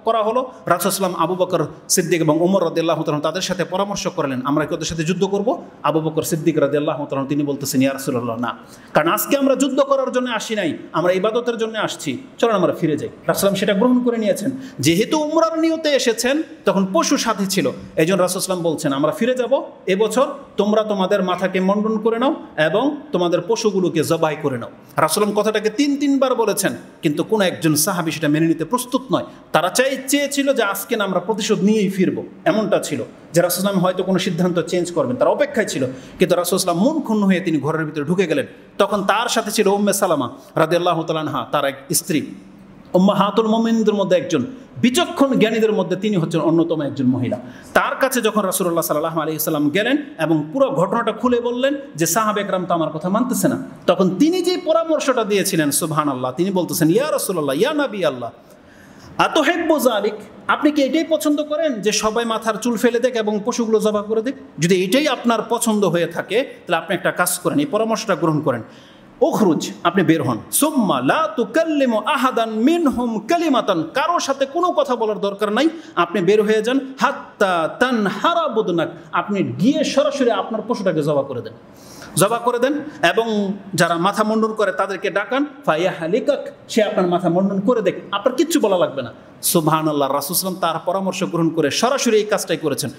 করা হলো রাসুলাম আবু বকর সিদ্দিক এবং উমর রদিল্লাহ তালন তাদের সাথে পরামর্শ করলেন আমরা কি ওদের সাথে যুদ্ধ করব আবু বকর সিদ্দিক রদিল্লাহ তালন তিনি বলতেছেন ইয়া রাসুল্লাহ না কারণ আজকে আমরা যুদ্ধ করার জন্য আসি নাই আমরা ইবাদতের জন্য আসছি চলুন আমরা ফিরে যাই রাসুলাম সেটা গ্রহণ করে নিয়েছেন যেহেতু উমরার নিয়তে এসেছেন তখন পশু সাথে ছিল এই জন্য রাসুলাম বলছেন আমরা ফিরে যাব এবছর তোমরা তোমাদের মাথাকে মন্ডন করে নাও এবং তোমাদের পশুগুলোকে জবাই করে নাও রাসুলাম কথাটাকে তিন তিনবার বলেছেন কিন্তু কোনো একজন সাহাবি সেটা মেনে নিতে প্রস্তুত নয় তারা চাই চেয়েছিল যে আজকে আমরা প্রতিশোধ নিয়েই ফিরব এমনটা ছিল যে রাসুসলাম হয়তো কোনো সিদ্ধান্ত চেঞ্জ করবেন তার অপেক্ষায় ছিল কিন্তু রাসুসলাম মন ক্ষুণ্ণ হয়ে তিনি ঘরের ভিতরে ঢুকে গেলেন তখন তার সাথে ছিল উম্মে সালামা রাদে আল্লাহ তালানহা তার এক স্ত্রী উম্মা হাতুল মোমিনদের মধ্যে একজন বিচক্ষণ জ্ঞানীদের মধ্যে তিনি হচ্ছেন অন্যতম একজন মহিলা তার কাছে যখন রাসুল্লাহ সাল্লাহ আলিয়াল্লাম গেলেন এবং পুরো ঘটনাটা খুলে বললেন যে সাহাব একরাম তো আমার কথা মানতেছে না তখন তিনি যে পরামর্শটা দিয়েছিলেন সুবহান আল্লাহ তিনি বলতেছেন ইয়া রসুল্লাহ ইয়া নাবি আল্লাহ আতহেব্বো মোজারিক আপনি কি এটাই পছন্দ করেন যে সবাই মাথার চুল ফেলে দেখ এবং পশুগুলো জবা করে দেখ যদি এটাই আপনার পছন্দ হয়ে থাকে তাহলে আপনি একটা কাজ করেন এই পরামর্শটা গ্রহণ করেন ওখরুজ আপনি বের হন সোম্মা লা তু কাল্লিম আহাদান মিন হোম কালিমাতান কারো সাথে কোনো কথা বলার দরকার নাই আপনি বের হয়ে যান হাত্তা তান হারা বদনাক আপনি গিয়ে সরাসরি আপনার পশুটাকে জবা করে দেন জবা করে দেন এবং যারা মাথা মন্ডন করে তাদেরকে ডাকান ফাইয়া হালিক সে আপনার মাথা মন্ডন করে দেখ আপনার কিচ্ছু বলা লাগবে না সোভান আল্লাহ রাসুসলাম তার পরামর্শ গ্রহণ করে সরাসরি এই কাজটাই করেছেন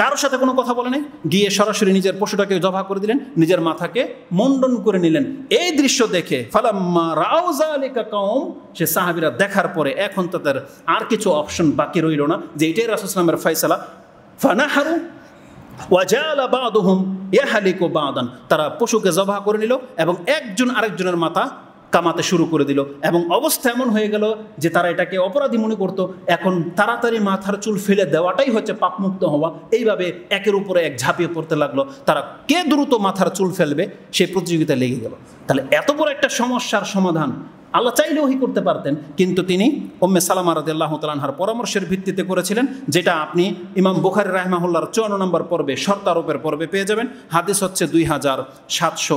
কারোর সাথে কোনো কথা বলে নাই গিয়ে সরাসরি নিজের পশুটাকে জবা করে দিলেন নিজের মাথাকে মন্ডন করে নিলেন এই দৃশ্য দেখে ফালাম্মা রাউজা কম সে সাহাবিরা দেখার পরে এখন তাদের আর কিছু অপশন বাকি রইল না যে এটাই রাসুসলামের ফয়সালা ফানাহারু ওয়াজালা বাদুহুম ইয়াহালিকো বাদান তারা পশুকে জবাহ করে নিল এবং একজন আরেকজনের মাথা কামাতে শুরু করে দিল এবং অবস্থা এমন হয়ে গেল যে তারা এটাকে অপরাধী মনে করত এখন তাড়াতাড়ি মাথার চুল ফেলে দেওয়াটাই হচ্ছে পাপমুক্ত হওয়া এইভাবে একের উপরে এক ঝাঁপিয়ে পড়তে লাগলো তারা কে দ্রুত মাথার চুল ফেলবে সেই প্রতিযোগিতায় লেগে গেল তাহলে এত বড় একটা সমস্যার সমাধান আল্লাহ চাইলে ওহি করতে পারতেন কিন্তু তিনি ওম্মে সালাম আরাদ আল্লাহ তালাহার পরামর্শের ভিত্তিতে করেছিলেন যেটা আপনি ইমাম বুখারি রাহমাহুল্লার চুয়ান্ন নম্বর পর্বে শর্তারোপের পর্বে পেয়ে যাবেন হাদিস হচ্ছে দুই হাজার সাতশো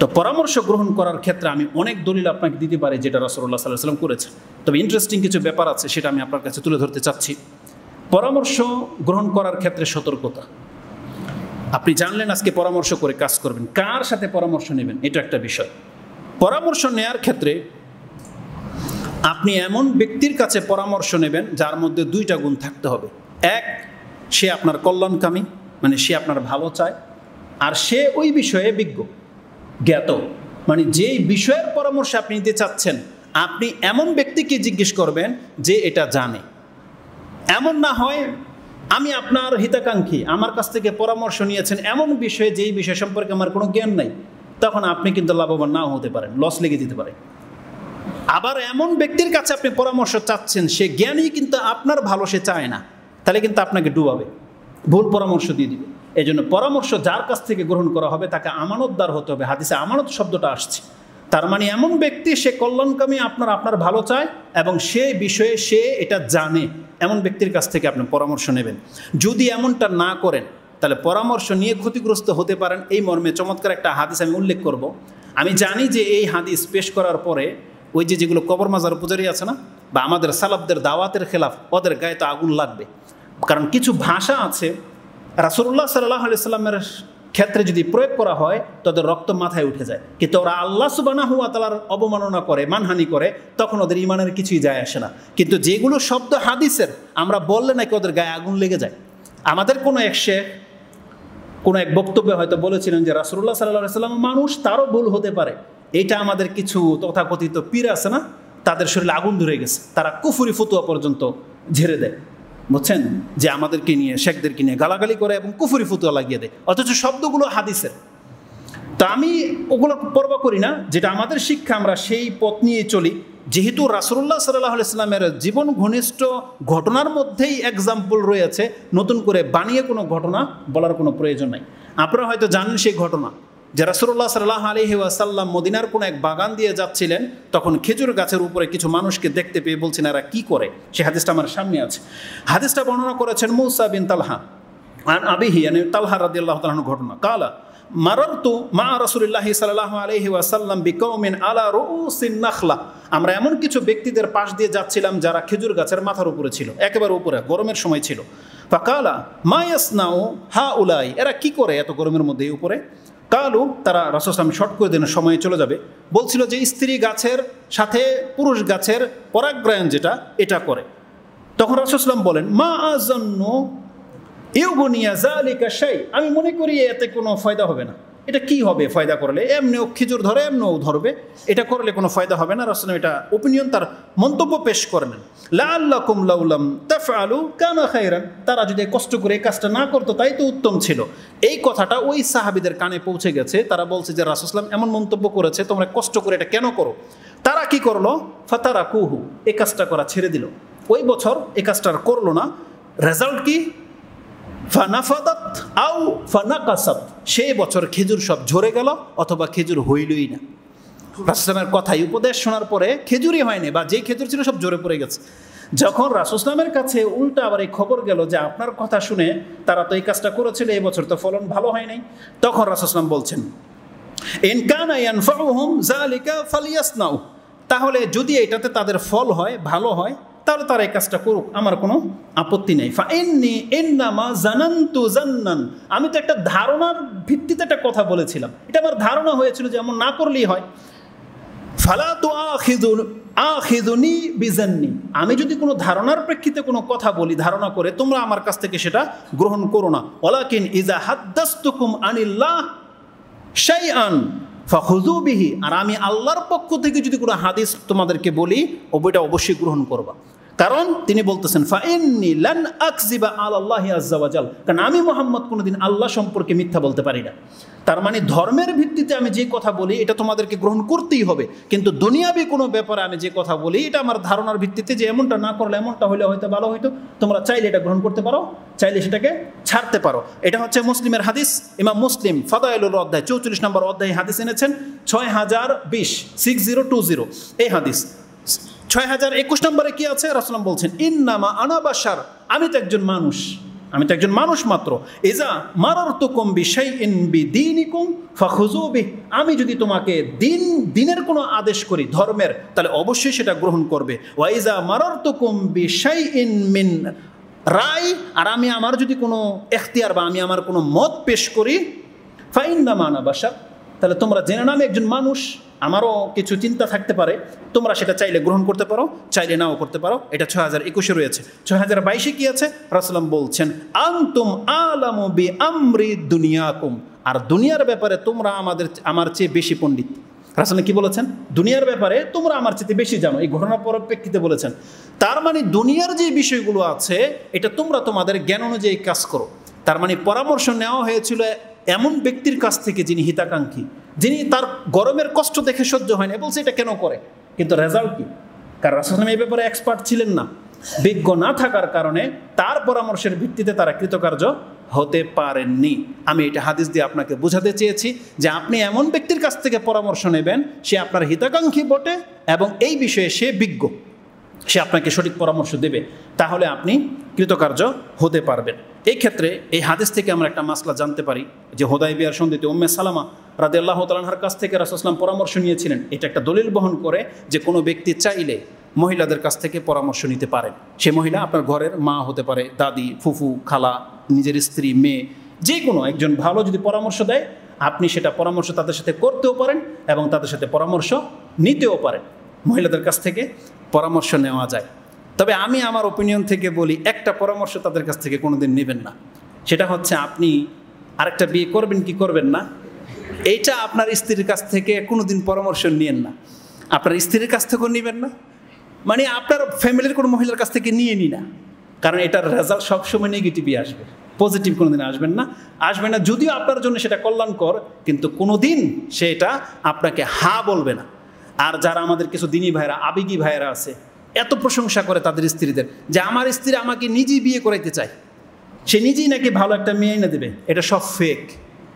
তো পরামর্শ গ্রহণ করার ক্ষেত্রে আমি অনেক দলিল আপনাকে দিতে পারি যেটা রসল্লাহ সাল্লাহ সাল্লাম করেছেন তবে ইন্টারেস্টিং কিছু ব্যাপার আছে সেটা আমি আপনার কাছে তুলে ধরতে চাচ্ছি পরামর্শ গ্রহণ করার ক্ষেত্রে সতর্কতা আপনি জানলেন আজকে পরামর্শ করে কাজ করবেন কার সাথে পরামর্শ নেবেন এটা একটা বিষয় পরামর্শ নেয়ার ক্ষেত্রে আপনি এমন ব্যক্তির কাছে পরামর্শ নেবেন যার মধ্যে দুইটা গুণ থাকতে হবে এক সে আপনার কল্যাণকামী মানে সে আপনার ভালো চায় আর সে ওই বিষয়ে বিজ্ঞ জ্ঞাত মানে যেই বিষয়ের পরামর্শ আপনি নিতে চাচ্ছেন আপনি এমন ব্যক্তিকে জিজ্ঞেস করবেন যে এটা জানে এমন না হয় আমি আপনার হিতাকাঙ্ক্ষী আমার কাছ থেকে পরামর্শ নিয়েছেন এমন বিষয়ে যেই বিষয় সম্পর্কে আমার কোনো জ্ঞান নাই তখন আপনি কিন্তু লাভবান নাও হতে পারেন লস লেগে যেতে পারে আবার এমন ব্যক্তির কাছে আপনি পরামর্শ চাচ্ছেন সে জ্ঞানই কিন্তু আপনার ভালো সে চায় না তাহলে কিন্তু আপনাকে ডুবাবে ভুল পরামর্শ দিয়ে দিবে এই জন্য পরামর্শ যার কাছ থেকে গ্রহণ করা হবে তাকে আমানতদার হতে হবে হাদিসে আমানত শব্দটা আসছে তার মানে এমন ব্যক্তি সে কল্যাণকামী আপনার আপনার ভালো চায় এবং সে বিষয়ে সে এটা জানে এমন ব্যক্তির কাছ থেকে আপনি পরামর্শ নেবেন যদি এমনটা না করেন তাহলে পরামর্শ নিয়ে ক্ষতিগ্রস্ত হতে পারেন এই মর্মে চমৎকার একটা হাদিস আমি উল্লেখ করব আমি জানি যে এই হাদিস পেশ করার পরে ওই যে যেগুলো কবর মাজার পূজারি আছে না বা আমাদের সালাবদের দাওয়াতের খেলাফ ওদের গায়ে তো আগুন লাগবে কারণ কিছু ভাষা আছে রাসুল্লাহ সাল্লাহ আলাইস্লামের ক্ষেত্রে যদি প্রয়োগ করা হয় তাদের রক্ত মাথায় উঠে যায় কিন্তু ওরা আল্লাহ সুবানা হুয়া তালার অবমাননা করে মানহানি করে তখন ওদের ইমানের কিছুই যায় আসে না কিন্তু যেগুলো শব্দ হাদিসের আমরা বললে নাকি ওদের গায়ে আগুন লেগে যায় আমাদের কোনো এক শেখ কোনো এক বক্তব্যে হয়তো বলেছিলেন যে রাসুল্লাহ সাল্লাহ সাল্লাম মানুষ তারও ভুল হতে পারে এটা আমাদের কিছু তথাকথিত পীর আছে না তাদের শরীরে আগুন ধরে গেছে তারা কুফুরি ফতুয়া পর্যন্ত ঝেড়ে দেয় বুঝছেন যে আমাদেরকে নিয়ে শেখদেরকে নিয়ে গালাগালি করে এবং কুফুরি ফুতুয়া লাগিয়ে দেয় অথচ শব্দগুলো হাদিসের তা আমি ওগুলো পর্ব করি না যেটা আমাদের শিক্ষা আমরা সেই পথ নিয়ে চলি যেহেতু রাসুল্লাহ সাল্লাহ ইসলামের জীবন ঘনিষ্ঠ ঘটনার মধ্যেই এক্সাম্পল রয়েছে নতুন করে বানিয়ে কোনো ঘটনা বলার কোনো প্রয়োজন নাই আপনারা হয়তো জানেন সেই ঘটনা যে রাসুল্লাহ সাল্লাহ আলহি ওয়াসাল্লাম মদিনার কোনো এক বাগান দিয়ে যাচ্ছিলেন তখন খেজুর গাছের উপরে কিছু মানুষকে দেখতে পেয়ে বলছেন এরা কী করে সে হাদিসটা আমার সামনে আছে হাদিসটা বর্ণনা করেছেন মৌসা বিন তালহা আন আবিহি আন তালহা রাদি আল্লাহ তালন ঘটনা কালা মারতু মা রসুলিল্লাহ সাল্লাহ আলহি ওয়াসাল্লাম বিকৌমিন আলা রুসিন নাখলা আমরা এমন কিছু ব্যক্তিদের পাশ দিয়ে যাচ্ছিলাম যারা খেজুর গাছের মাথার উপরে ছিল একেবারে উপরে গরমের সময় ছিল কালা ফাকালা নাও হা উলাই এরা কি করে এত গরমের মধ্যে উপরে কালু তারা রাসুসলাম শর্ট করে দিন সময়ে চলে যাবে বলছিল যে স্ত্রী গাছের সাথে পুরুষ গাছের পরাগ্রায়ণ যেটা এটা করে তখন রাসুসলাম বলেন মা আজন্য ইউগুনিয়া জালিকা সেই আমি মনে করি এতে কোনো ফায়দা হবে না এটা কি হবে ফয়দা করলে এমনিও খেজুর ধরে এমনিও ধরবে এটা করলে কোনো ফয়দা হবে না রাসলাম এটা ওপিনিয়ন তার মন্তব্য পেশ করলেন লাল্লাকুম লাউলাম তাফআলু কানা খাইরান তারা যদি কষ্ট করে এই কাজটা না করতো তাই তো উত্তম ছিল এই কথাটা ওই সাহাবিদের কানে পৌঁছে গেছে তারা বলছে যে রাসুসলাম এমন মন্তব্য করেছে তোমরা কষ্ট করে এটা কেন করো তারা কি করলো ফাতারা কুহু এই কাজটা করা ছেড়ে দিল ওই বছর এই কাজটা আর করলো না রেজাল্ট কি ফানাফাদাত আও ফানাকাসাত সেই বছর খেজুর সব ঝরে গেল অথবা খেজুর হইলই না রাসুসলামের কথাই উপদেশ শোনার পরে খেজুরই হয়নি বা যে খেজুর ছিল সব ঝরে পড়ে গেছে যখন রাসুসলামের কাছে উল্টা আবার এই খবর গেল যে আপনার কথা শুনে তারা তো এই কাজটা করেছিল এই বছর তো ফলন ভালো হয় নাই তখন রাসুসলাম বলছেন ইনকান তাহলে যদি এটাতে তাদের ফল হয় ভালো হয় তাহলে তারা এই কাজটা করুক আমার কোনো আপত্তি নেই ফা এননি এন্নামা জানান্তু জান্নান আমি তো একটা ধারণার ভিত্তিতে একটা কথা বলেছিলাম এটা আমার ধারণা হয়েছিল যে এমন না করলেই হয় ফালা তো আখিজুন আখিজুনি বিজান্নি আমি যদি কোনো ধারণার প্রেক্ষিতে কোনো কথা বলি ধারণা করে তোমরা আমার কাছ থেকে সেটা গ্রহণ করো না ওলা কিন ইজা হাদ্দাস্তুকুম আনিল্লাহ শাই আন ফখুজুবিহি আর আমি আল্লাহর পক্ষ থেকে যদি কোনো হাদিস তোমাদেরকে বলি ওইটা অবশ্যই গ্রহণ করবা কারণ তিনি বলতেছেন ফাইন্নি লান আকজিবা আল্লাহ আজ্জাওয়াজাল কারণ আমি মোহাম্মদ কোনোদিন আল্লাহ সম্পর্কে মিথ্যা বলতে পারি না তার মানে ধর্মের ভিত্তিতে আমি যে কথা বলি এটা তোমাদেরকে গ্রহণ করতেই হবে কিন্তু দুনিয়াবি কোনো ব্যাপারে আমি যে কথা বলি এটা আমার ধারণার ভিত্তিতে যে এমনটা না করলে এমনটা হলে হয়তো ভালো হয়তো তোমরা চাইলে এটা গ্রহণ করতে পারো চাইলে সেটাকে ছাড়তে পারো এটা হচ্ছে মুসলিমের হাদিস ইমাম মুসলিম ফাদায়লুর অধ্যায় চৌচল্লিশ নম্বর অধ্যায় হাদিস এনেছেন ছয় হাজার বিশ সিক্স জিরো টু জিরো এই হাদিস ছয় হাজার একুশ নম্বরে কি আছে রাসলাম বলছেন ইন্নামা আনাবাসার আমি তো একজন মানুষ আমি তো একজন মানুষ মাত্র এজা মারার তো কমবি সেই ইন দিনই দিন ফাখুজুবি আমি যদি তোমাকে দিন দিনের কোনো আদেশ করি ধর্মের তাহলে অবশ্যই সেটা গ্রহণ করবে ওয়াইজা মারার তো কমবি সেই ইন মিন রায় আর আমি আমার যদি কোনো এখতিয়ার বা আমি আমার কোনো মত পেশ করি ফাইন্দা মানাবাসা তাহলে তোমরা জেনে নামে একজন মানুষ আমারও কিছু চিন্তা থাকতে পারে তোমরা সেটা চাইলে গ্রহণ করতে পারো চাইলে নাও করতে পারো এটা ছয় হাজার একুশে রয়েছে ছয় হাজার বাইশে কি আছে রাসলাম বলছেন আন্তুম আলামু বি আমরি দুনিয়াকুম আর দুনিয়ার ব্যাপারে তোমরা আমাদের আমার চেয়ে বেশি পণ্ডিত রাসলাম কি বলেছেন দুনিয়ার ব্যাপারে তোমরা আমার চেয়ে বেশি জানো এই ঘটনার পরিপ্রেক্ষিতে বলেছেন তার মানে দুনিয়ার যে বিষয়গুলো আছে এটা তোমরা তোমাদের জ্ঞান অনুযায়ী কাজ করো তার মানে পরামর্শ নেওয়া হয়েছিল এমন ব্যক্তির কাছ থেকে যিনি হিতাকাঙ্ক্ষী যিনি তার গরমের কষ্ট দেখে সহ্য হয় না বলছে এটা কেন করে কিন্তু রেজাল্ট কি কারণ রাসুলাম এই ব্যাপারে এক্সপার্ট ছিলেন না বিজ্ঞ না থাকার কারণে তার পরামর্শের ভিত্তিতে তারা কৃতকার্য হতে পারেননি আমি এটা হাদিস দিয়ে আপনাকে বোঝাতে চেয়েছি যে আপনি এমন ব্যক্তির কাছ থেকে পরামর্শ নেবেন সে আপনার হিতাকাঙ্ক্ষী বটে এবং এই বিষয়ে সে বিজ্ঞ সে আপনাকে সঠিক পরামর্শ দেবে তাহলে আপনি কৃতকার্য হতে পারবেন এই ক্ষেত্রে এই হাদিস থেকে আমরা একটা মাসলা জানতে পারি যে হোদাই বিয়ার সন্ধিতে উম্মে সালামা রাদে আল্লাহ তালহার কাছ থেকে রাসুসলাম পরামর্শ নিয়েছিলেন এটা একটা দলিল বহন করে যে কোনো ব্যক্তি চাইলে মহিলাদের কাছ থেকে পরামর্শ নিতে পারেন সে মহিলা আপনার ঘরের মা হতে পারে দাদি ফুফু খালা নিজের স্ত্রী মেয়ে যে কোনো একজন ভালো যদি পরামর্শ দেয় আপনি সেটা পরামর্শ তাদের সাথে করতেও পারেন এবং তাদের সাথে পরামর্শ নিতেও পারেন মহিলাদের কাছ থেকে পরামর্শ নেওয়া যায় তবে আমি আমার ওপিনিয়ন থেকে বলি একটা পরামর্শ তাদের কাছ থেকে কোনো দিন নেবেন না সেটা হচ্ছে আপনি আরেকটা বিয়ে করবেন কি করবেন না এইটা আপনার স্ত্রীর কাছ থেকে কোনো দিন পরামর্শ নিয়েন না আপনার স্ত্রীর কাছ থেকেও নেবেন না মানে আপনার ফ্যামিলির কোনো মহিলার কাছ থেকে নিয়ে নি না কারণ এটার রেজাল্ট সবসময় নেগেটিভই আসবে পজিটিভ কোনোদিন আসবেন না আসবে না যদিও আপনার জন্য সেটা কল্যাণকর কিন্তু কোনোদিন সেটা আপনাকে হা বলবে না আর যারা আমাদের কিছু দিনী ভাইরা আবেগী ভাইরা আছে এত প্রশংসা করে তাদের স্ত্রীদের যে আমার স্ত্রী আমাকে নিজেই বিয়ে করাইতে চায় সে নিজেই নাকি ভালো একটা মেয়ে এনে দেবে এটা সব ফেক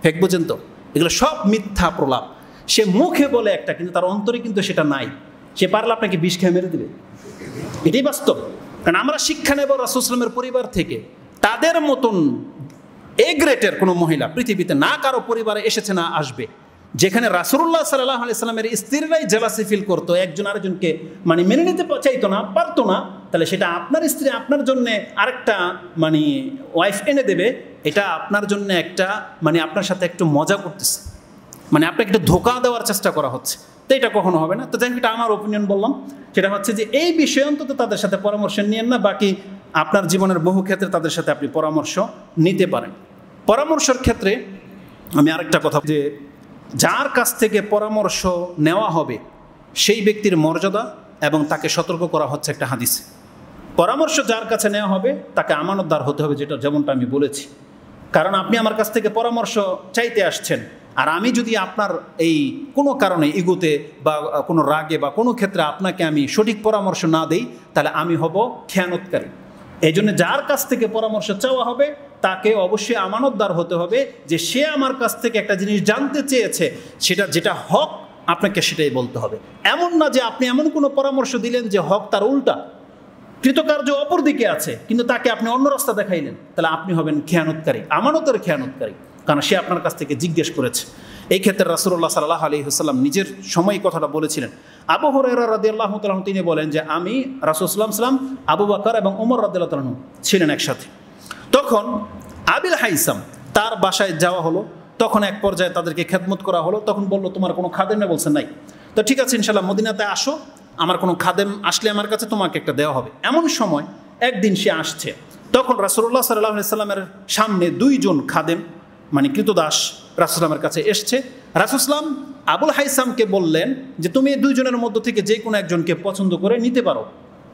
ফেক বোঝেন তো এগুলো সব মিথ্যা প্রলাপ সে মুখে বলে একটা কিন্তু তার অন্তরে কিন্তু সেটা নাই সে পারলে আপনাকে বিষ খেয়ে মেরে দেবে এটাই বাস্তব কারণ আমরা শিক্ষা নেব রাসুসলামের পরিবার থেকে তাদের মতন এ গ্রেটের কোনো মহিলা পৃথিবীতে না কারো পরিবারে এসেছে না আসবে যেখানে রাসুল্লাহ সাল্লাহ আলাইস্লামের স্ত্রীরাই জেলাসি ফিল করতো একজন আরেকজনকে মানে মেনে নিতে চাইতো না পারতো না তাহলে সেটা আপনার স্ত্রী আপনার জন্য আরেকটা মানে ওয়াইফ এনে দেবে এটা আপনার জন্য একটা মানে আপনার সাথে একটু মজা করতেছে মানে আপনাকে একটু ধোকা দেওয়ার চেষ্টা করা হচ্ছে তো এটা কখনো হবে না তো যাই এটা আমার ওপিনিয়ন বললাম সেটা হচ্ছে যে এই বিষয়ে অন্তত তাদের সাথে পরামর্শ নিয়েন না বাকি আপনার জীবনের বহু ক্ষেত্রে তাদের সাথে আপনি পরামর্শ নিতে পারেন পরামর্শের ক্ষেত্রে আমি আরেকটা কথা যে যার কাছ থেকে পরামর্শ নেওয়া হবে সেই ব্যক্তির মর্যাদা এবং তাকে সতর্ক করা হচ্ছে একটা হাদিসে পরামর্শ যার কাছে নেওয়া হবে তাকে আমানতদার হতে হবে যেটা যেমনটা আমি বলেছি কারণ আপনি আমার কাছ থেকে পরামর্শ চাইতে আসছেন আর আমি যদি আপনার এই কোনো কারণে ইগুতে বা কোনো রাগে বা কোনো ক্ষেত্রে আপনাকে আমি সঠিক পরামর্শ না দেই তাহলে আমি হব খেয়ানতকারী এই জন্য যার কাছ থেকে পরামর্শ চাওয়া হবে তাকে অবশ্যই আমানতদার হতে হবে যে সে আমার কাছ থেকে একটা জিনিস জানতে চেয়েছে সেটা যেটা হক আপনাকে সেটাই বলতে হবে এমন না যে আপনি এমন কোনো পরামর্শ দিলেন যে হক তার উল্টা কৃতকার্য অপর দিকে আছে কিন্তু তাকে আপনি অন্য রাস্তা দেখাইলেন তাহলে আপনি হবেন খেয়ানতকারী আমানতের খেয়ানতকারী কারণ সে আপনার কাছ থেকে জিজ্ঞেস করেছে এই ক্ষেত্রে রাসুল্লাহ সাল্লাহ আলী নিজের সময় কথাটা বলেছিলেন আবু হরেরা রাদি আল্লাহ তিনি বলেন যে আমি রাসুল সাল্লাম সাল্লাম আবু বাকর এবং ওমর তালাহ ছিলেন একসাথে তখন আবিল হাইসাম তার বাসায় যাওয়া হলো তখন এক পর্যায়ে তাদেরকে খেদমত করা হলো তখন বললো তোমার কোনো খাদেম না বলছে নাই তো ঠিক আছে ইনশাল্লাহ মদিনাতে আসো আমার কোনো খাদেম আসলে আমার কাছে তোমাকে একটা দেওয়া হবে এমন সময় একদিন সে আসছে তখন রাসুল্লাহ সাল্লাহ সাল্লামের সামনে দুইজন খাদেম মানে কৃতদাস রাসুলামের কাছে এসছে রাসুসলাম আবুল হাইসামকে বললেন যে তুমি দুইজনের মধ্য থেকে যে কোনো একজনকে পছন্দ করে নিতে পারো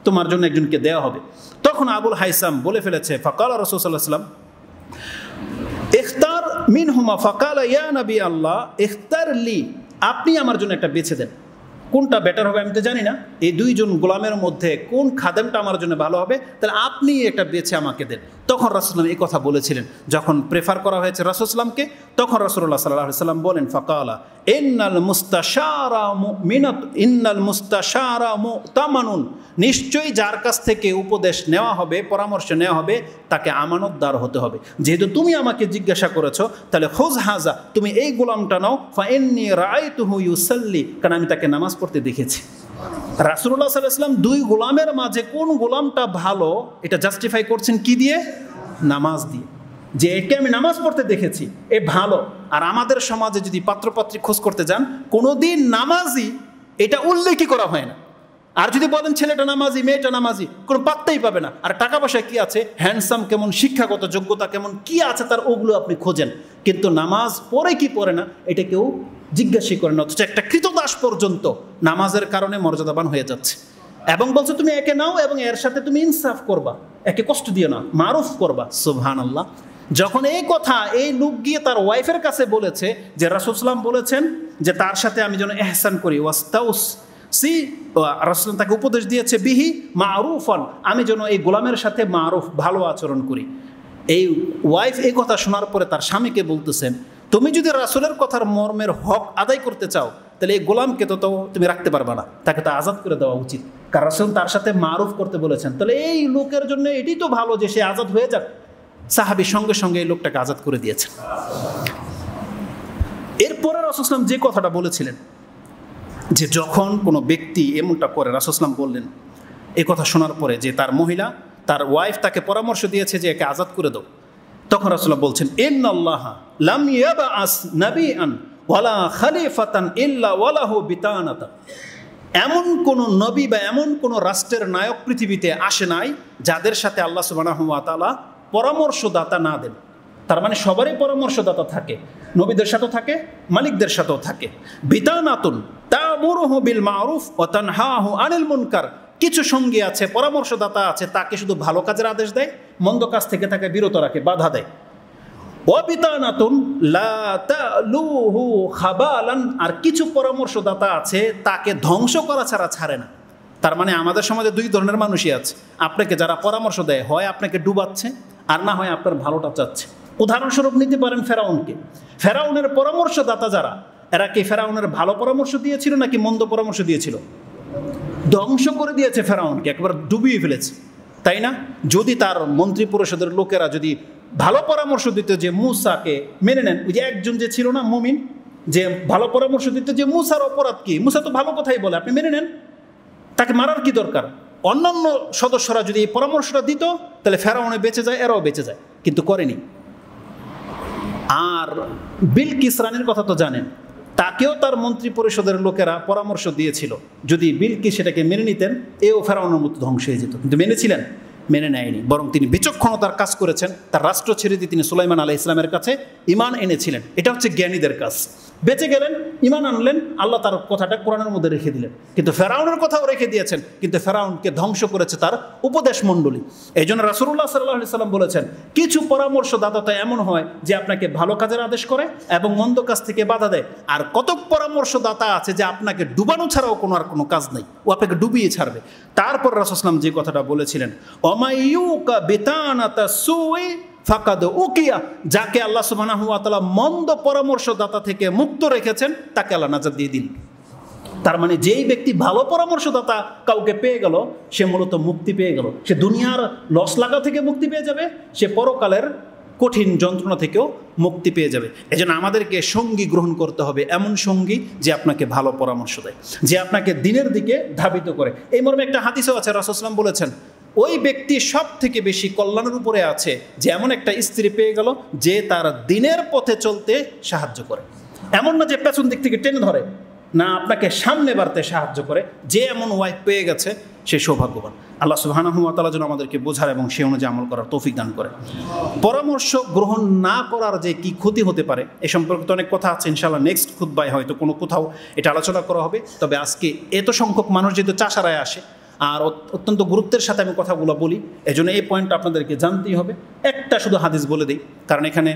তোমার জন্য একজনকে দেয়া হবে তখন আবুল হাইসাম বলে ফেলেছে ফাকাল রসুলাম সাল্লাম ইখতার মিন হুমা ফাকাল ইয়া নবী আল্লাহ ইখতার লি আপনি আমার জন্য একটা বেছে দেন কোনটা বেটার হবে আমি তো জানি না এই দুইজন গোলামের মধ্যে কোন খাদেমটা আমার জন্য ভালো হবে তাহলে আপনি এটা বেছে আমাকে দেন তখন রসুলাম এই কথা বলেছিলেন যখন প্রেফার করা হয়েছে রসুলামকে তখন রসুল্লাহ সাল্লাহ সাল্লাম বলেন ফকালা ইন্নাল মুস্তাশারা মিনত ইন্নাল মুস্তাশারা তামানুন নিশ্চয়ই যার কাছ থেকে উপদেশ নেওয়া হবে পরামর্শ নেওয়া হবে তাকে আমানতদার হতে হবে যেহেতু তুমি আমাকে জিজ্ঞাসা করেছো তাহলে খোঁজ হাজা তুমি এই গোলামটা নাও ফা ইন্নি রায় তুহু ইউসাল্লি কারণ আমি তাকে নামাজ পড়তে দেখেছি রাসুল্লাহ সাল্লাম দুই গোলামের মাঝে কোন গোলামটা ভালো এটা জাস্টিফাই করছেন কি দিয়ে নামাজ দিয়ে যে একে আমি নামাজ পড়তে দেখেছি এ ভালো আর আমাদের সমাজে যদি পাত্রপাত্রী খোঁজ করতে যান কোনো দিন নামাজই এটা উল্লেখই করা হয় না আর যদি বলেন ছেলেটা নামাজি মেয়েটা নামাজি কোনো পাত্তাই পাবে না আর টাকা পয়সা কী আছে হ্যান্ডসাম কেমন শিক্ষাগত যোগ্যতা কেমন কি আছে তার ওগুলো আপনি খোঁজেন কিন্তু নামাজ পরে কি পড়ে না এটা কেউ জিজ্ঞাসা করে না অথচ একটা কৃতদাস পর্যন্ত নামাজের কারণে মর্যাদাবান হয়ে যাচ্ছে এবং বলছে তুমি একে নাও এবং এর সাথে তুমি ইনসাফ করবা একে কষ্ট দিও না মারুফ করবা সোহান আল্লাহ যখন এই কথা এই লোক গিয়ে তার ওয়াইফের কাছে বলেছে যে রাসুসলাম বলেছেন যে তার সাথে আমি যেন এহসান করি ওয়াস্তাউস সি রাসুলাম তাকে উপদেশ দিয়েছে বিহি মারুফন আমি যেন এই গোলামের সাথে মারুফ ভালো আচরণ করি এই ওয়াইফ এই কথা শোনার পরে তার স্বামীকে বলতেছেন তুমি যদি রাসুলের কথার মর্মের হক আদায় করতে চাও তাহলে এই গোলামকে তো তুমি রাখতে পারবে না তাকে তো আজাদ করে দেওয়া উচিত কারণ রাসুল তার সাথে মারুফ করতে বলেছেন তাহলে এই লোকের জন্য এটি তো ভালো যে সে আজাদ হয়ে যাক সাহাবি সঙ্গে সঙ্গে এই লোকটাকে আজাদ করে দিয়েছেন এরপরে রসুলাম যে কথাটা বলেছিলেন যে যখন কোনো ব্যক্তি এমনটা করে রাসুসলাম বললেন এ কথা শোনার পরে যে তার মহিলা তার ওয়াইফ তাকে পরামর্শ দিয়েছে যে একে আজাদ করে দাও তখন রাসুল্লাহ বলছেন লাম আস আন ওয়ালা খালিফাতান ইল্লা এমন কোন নবী বা এমন কোন রাষ্ট্রের নায়ক পৃথিবীতে আসে নাই যাদের সাথে আল্লাহ সুবাহ পরামর্শদাতা না দেন তার মানে সবারই পরামর্শদাতা থাকে নবীদের সাথেও থাকে মালিকদের সাথেও থাকে বিতানাতুন তামুরুহু বিল মারুফ ও তানহাহু আনিল মুনকার কিছু সঙ্গী আছে পরামর্শদাতা আছে তাকে শুধু ভালো কাজের আদেশ দেয় মন্দ কাজ থেকে তাকে বিরত রাখে বাধা দেয় অবিতানাতুন লাহু খাবালান আর কিছু পরামর্শদাতা আছে তাকে ধ্বংস করা ছাড়া ছাড়ে না তার মানে আমাদের সমাজে দুই ধরনের মানুষই আছে আপনাকে যারা পরামর্শ দেয় হয় আপনাকে ডুবাচ্ছে আর না হয় আপনার ভালোটা চাচ্ছে উদাহরণস্বরূপ নিতে পারেন ফেরাউনকে ফেরাউনের পরামর্শদাতা যারা এরা কি ফেরাউনের ভালো পরামর্শ দিয়েছিল নাকি মন্দ পরামর্শ দিয়েছিল ধ্বংস করে দিয়েছে ফেরাউনকে একবার ডুবিয়ে ফেলেছে তাই না যদি তার মন্ত্রী পরিষদের লোকেরা যদি ভালো পরামর্শ দিত যে মুসাকে মেনে নেন ওই যে একজন যে ছিল না মুমিন যে ভালো পরামর্শ দিত যে মুসার অপরাধ কি মুসা তো ভালো কথাই বলে আপনি মেনে নেন তাকে মারার কি দরকার অন্যান্য সদস্যরা যদি এই পরামর্শটা দিত তাহলে ফেরাউনে বেঁচে যায় এরাও বেঁচে যায় কিন্তু করেনি আর বিল কিসরানের কথা তো জানেন তাকেও তার মন্ত্রী পরিষদের লোকেরা পরামর্শ দিয়েছিল যদি বিলকি সেটাকে মেনে নিতেন এও ফেরাউনের মতো ধ্বংস হয়ে যেত কিন্তু মেনেছিলেন মেনে নেয়নি বরং তিনি বিচক্ষণতার কাজ করেছেন তার রাষ্ট্র ছেড়ে দিয়ে তিনি সুলাইমান আলাহ ইসলামের কাছে ইমান এনেছিলেন এটা হচ্ছে জ্ঞানীদের কাজ বেঁচে গেলেন ইমান আনলেন আল্লাহ তার কথাটা কোরআনের মধ্যে রেখে দিলেন কিন্তু ফেরাউনের কথাও রেখে দিয়েছেন কিন্তু ফেরাউনকে ধ্বংস করেছে তার উপদেশ মণ্ডলী এই জন্য রাসুল্লাহ সাল্লাহ সাল্লাম বলেছেন কিছু পরামর্শদাতা এমন হয় যে আপনাকে ভালো কাজের আদেশ করে এবং মন্দ কাজ থেকে বাধা দেয় আর কতক পরামর্শদাতা আছে যে আপনাকে ডুবানো ছাড়াও কোনো আর কোনো কাজ নেই ও আপনাকে ডুবিয়ে ছাড়বে তারপর রাসুসলাম যে কথাটা বলেছিলেন অমাইউ কা বেতানা ফাকাদ উকিয়া যাকে আল্লাহ সুবাহ মন্দ পরামর্শদাতা থেকে মুক্ত রেখেছেন তাকে আল্লাহ নাজাদ দিয়ে দিন তার মানে যেই ব্যক্তি ভালো পরামর্শদাতা কাউকে পেয়ে গেল সে মূলত মুক্তি পেয়ে গেল সে দুনিয়ার লস লাগা থেকে মুক্তি পেয়ে যাবে সে পরকালের কঠিন যন্ত্রণা থেকেও মুক্তি পেয়ে যাবে এজন্য আমাদেরকে সঙ্গী গ্রহণ করতে হবে এমন সঙ্গী যে আপনাকে ভালো পরামর্শ দেয় যে আপনাকে দিনের দিকে ধাবিত করে এই মর্মে একটা হাদিসও আছে রাসুসলাম বলেছেন ওই ব্যক্তি সব থেকে বেশি কল্যাণের উপরে আছে যে এমন একটা স্ত্রী পেয়ে গেল যে তার দিনের পথে চলতে সাহায্য করে এমন না যে পেছন দিক থেকে টেনে ধরে না আপনাকে সামনে বাড়তে সাহায্য করে যে এমন ওয়াইফ পেয়ে গেছে সে সৌভাগ্যবান আল্লাহ সুবাহানহমতালা যেন আমাদেরকে বোঝার এবং সে অনুযায়ী আমল করার তৌফিক দান করে পরামর্শ গ্রহণ না করার যে কি ক্ষতি হতে পারে এ সম্পর্কে তো অনেক কথা আছে ইনশাল্লাহ নেক্সট বাই হয়তো কোনো কোথাও এটা আলোচনা করা হবে তবে আজকে এত সংখ্যক মানুষ যেহেতু চাষারায় আসে আর অত্যন্ত গুরুত্বের সাথে আমি কথাগুলো বলি এজন্য এই পয়েন্টটা আপনাদেরকে জানতেই হবে একটা শুধু হাদিস বলে দিই কারণ এখানে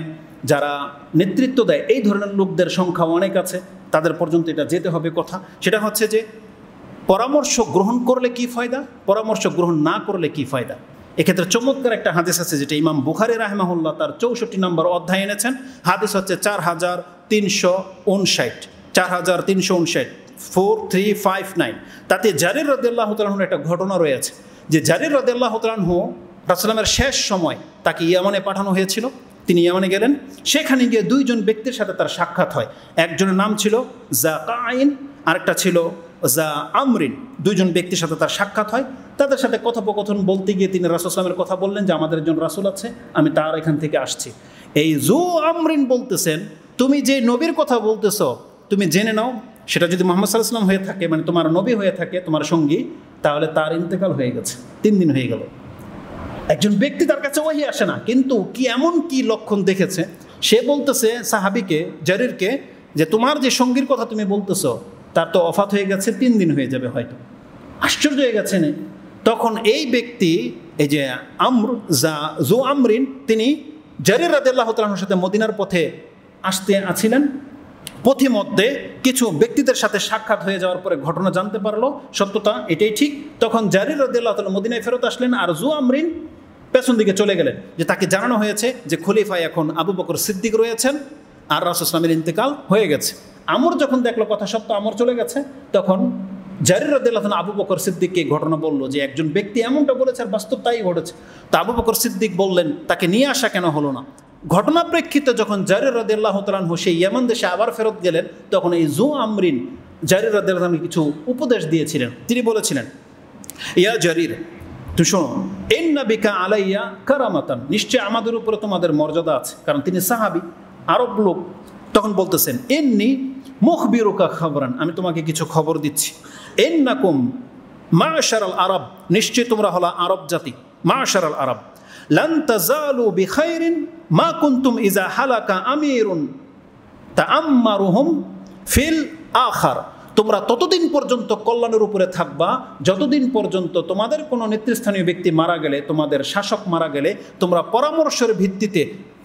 যারা নেতৃত্ব দেয় এই ধরনের লোকদের সংখ্যা অনেক আছে তাদের পর্যন্ত এটা যেতে হবে কথা সেটা হচ্ছে যে পরামর্শ গ্রহণ করলে কি ফায়দা পরামর্শ গ্রহণ না করলে কি ফায়দা এক্ষেত্রে চমৎকার একটা হাদিস আছে যেটা ইমাম বুখারি রাহমাহুল্লাহ তার চৌষট্টি নম্বর অধ্যায় এনেছেন হাদিস হচ্ছে চার হাজার তিনশো উনষাট চার হাজার তিনশো উনষাট ফোর থ্রি ফাইভ নাইন তাতে জারির রদাল্লাহ তালাহুর একটা ঘটনা রয়েছে যে জারির রদাল্লাহ তালাহ রাসলামের শেষ সময় তাকে ইয়ামানে পাঠানো হয়েছিল তিনি ইয়ামানে গেলেন সেখানে গিয়ে দুইজন ব্যক্তির সাথে তার সাক্ষাৎ হয় একজনের নাম ছিল জা কাইন আরেকটা ছিল জা আমরিন দুইজন ব্যক্তির সাথে তার সাক্ষাৎ হয় তাদের সাথে কথোপকথন বলতে গিয়ে তিনি রাসুলামের কথা বললেন যে আমাদের একজন রাসুল আছে আমি তার এখান থেকে আসছি এই জু আমরিন বলতেছেন তুমি যে নবীর কথা বলতেছ তুমি জেনে নাও সেটা যদি মোহাম্মদ সাল্লাহ হয়ে থাকে মানে তোমার নবী হয়ে থাকে তোমার সঙ্গী তাহলে তার ইন্তেকাল হয়ে গেছে তিন দিন হয়ে গেল একজন ব্যক্তি তার কাছে ওই আসে না কিন্তু কি এমন কি লক্ষণ দেখেছে সে বলতেছে সাহাবিকে জারিরকে যে তোমার যে সঙ্গীর কথা তুমি বলতেছো তার তো অফাত হয়ে গেছে তিন দিন হয়ে যাবে হয়তো আশ্চর্য হয়ে গেছে তখন এই ব্যক্তি এই যে আমর জা জো আমরিন তিনি জারির রাদ আল্লাহ সাথে মদিনার পথে আসতে আছিলেন পথিমধ্যে কিছু ব্যক্তিদের সাথে সাক্ষাৎ হয়ে যাওয়ার পরে ঘটনা জানতে পারলো সত্যতা এটাই ঠিক তখন জারির রদিল্লাহ তাল মদিনায় ফেরত আসলেন আর জু আমরিন পেছন দিকে চলে গেলেন যে তাকে জানানো হয়েছে যে খলিফায় এখন আবু বকর সিদ্দিক রয়েছেন আর রাসুসলামের ইন্তেকাল হয়ে গেছে আমর যখন দেখলো কথা সত্য আমর চলে গেছে তখন জারির রদিল্লাহ আবু বকর সিদ্দিককে ঘটনা বলল যে একজন ব্যক্তি এমনটা বলেছে আর বাস্তব তাই ঘটেছে তা আবু বকর সিদ্দিক বললেন তাকে নিয়ে আসা কেন হলো না ঘটনা প্রেক্ষিতে যখন জারির রাদিল্লাহ তালানহু সেই ইয়ামান দেশে আবার ফেরত গেলেন তখন এই জু আমরিন জারির রাদিল্লাহকে কিছু উপদেশ দিয়েছিলেন তিনি বলেছিলেন ইয়া জারির তুই শোনো এন নাবিকা আলাইয়া কারামাতান নিশ্চয় আমাদের উপরে তোমাদের মর্যাদা আছে কারণ তিনি সাহাবি আরব লোক তখন বলতেছেন এমনি মুখ বিরুকা খবরান আমি তোমাকে কিছু খবর দিচ্ছি এন নাকুম মা শারাল আরব নিশ্চয় তোমরা হলা আরব জাতি মা শারাল আরব লান তাজালু বিখাইরিন মা কুন্তুম ইজা হালাকা আমিরুন তা আম্মারুহম ফিল তোমরা ততদিন পর্যন্ত কল্যাণের উপরে থাকবা যতদিন পর্যন্ত তোমাদের কোনো নেতৃস্থানীয় ব্যক্তি মারা গেলে তোমাদের শাসক মারা গেলে তোমরা পরামর্শের ভিত্তিতে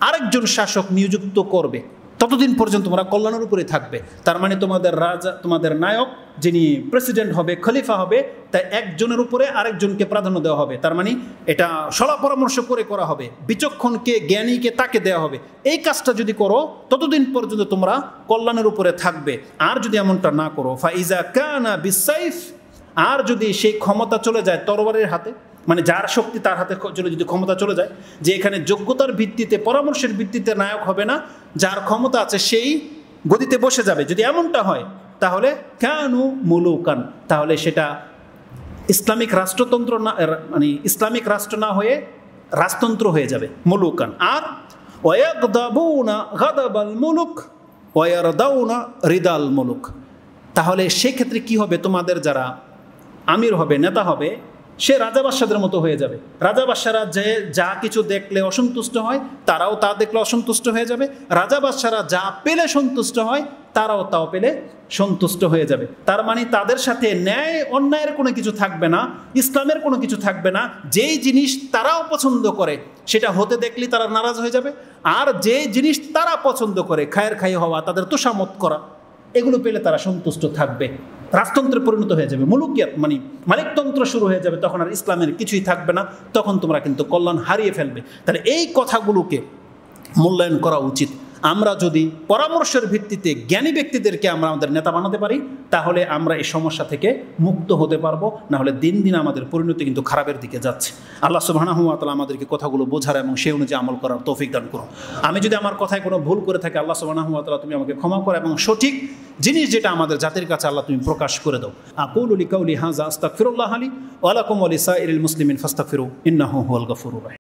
আরেকজন শাসক নিযুক্ত করবে ততদিন পর্যন্ত তোমরা কল্যাণের উপরে থাকবে তার মানে তোমাদের রাজা তোমাদের নায়ক যিনি প্রেসিডেন্ট হবে খলিফা হবে তাই একজনের উপরে আরেকজনকে প্রাধান্য দেওয়া হবে তার মানে এটা সলা পরামর্শ করে করা হবে বিচক্ষণকে জ্ঞানীকে তাকে দেওয়া হবে এই কাজটা যদি করো ততদিন পর্যন্ত তোমরা কল্যাণের উপরে থাকবে আর যদি এমনটা না করো ফাইজা কানা বিসাইফ আর যদি সেই ক্ষমতা চলে যায় তরবারের হাতে মানে যার শক্তি তার হাতে চলে যদি ক্ষমতা চলে যায় যে এখানে যোগ্যতার ভিত্তিতে পরামর্শের ভিত্তিতে নায়ক হবে না যার ক্ষমতা আছে সেই গদিতে বসে যাবে যদি এমনটা হয় তাহলে কেন মুলুকান তাহলে সেটা ইসলামিক রাষ্ট্রতন্ত্র না মানে ইসলামিক রাষ্ট্র না হয়ে রাজতন্ত্র হয়ে যাবে মুলুকান আর মুলুক রিদাল মুলুক তাহলে সেক্ষেত্রে কি হবে তোমাদের যারা আমির হবে নেতা হবে সে রাজা বাদশাদের মতো হয়ে যাবে রাজা বাদশারা যে যা কিছু দেখলে অসন্তুষ্ট হয় তারাও তা দেখলে অসন্তুষ্ট হয়ে যাবে রাজা বাদশারা যা পেলে সন্তুষ্ট হয় তারাও তাও পেলে সন্তুষ্ট হয়ে যাবে তার মানে তাদের সাথে ন্যায় অন্যায়ের কোনো কিছু থাকবে না ইসলামের কোনো কিছু থাকবে না যেই জিনিস তারাও পছন্দ করে সেটা হতে দেখলে তারা নারাজ হয়ে যাবে আর যে জিনিস তারা পছন্দ করে খায়ের খাই হওয়া তাদের তোষামত করা এগুলো পেলে তারা সন্তুষ্ট থাকবে রাজতন্ত্রে পরিণত হয়ে যাবে মুলুকিয়াত মানে মালিকতন্ত্র শুরু হয়ে যাবে তখন আর ইসলামের কিছুই থাকবে না তখন তোমরা কিন্তু কল্যাণ হারিয়ে ফেলবে তাহলে এই কথাগুলোকে মূল্যায়ন করা উচিত আমরা যদি পরামর্শের ভিত্তিতে জ্ঞানী ব্যক্তিদেরকে আমরা আমাদের নেতা বানাতে পারি তাহলে আমরা এই সমস্যা থেকে মুক্ত হতে পারবো নাহলে দিন দিন আমাদের পরিণতি কিন্তু খারাপের দিকে যাচ্ছে আল্লাহ সুবাহানহমাতালা আমাদেরকে কথাগুলো বোঝার এবং সে অনুযায়ী আমল করার তৌফিক দান করো আমি যদি আমার কথায় কোনো ভুল করে থাকি আল্লাহ সুবাহানহমাতালা তুমি আমাকে ক্ষমা করো এবং সঠিক জিনিস যেটা আমাদের জাতির কাছে আল্লাহ তুমি প্রকাশ করে দাও আকুল উলি কাউলি হাজা আস্তাক ফিরুল্লাহ আলী ওয়ালাকুম আলী মুসলিম মুসলিমিন ফাস্তাক ফিরু ইন্নাহ হুয়াল গফুর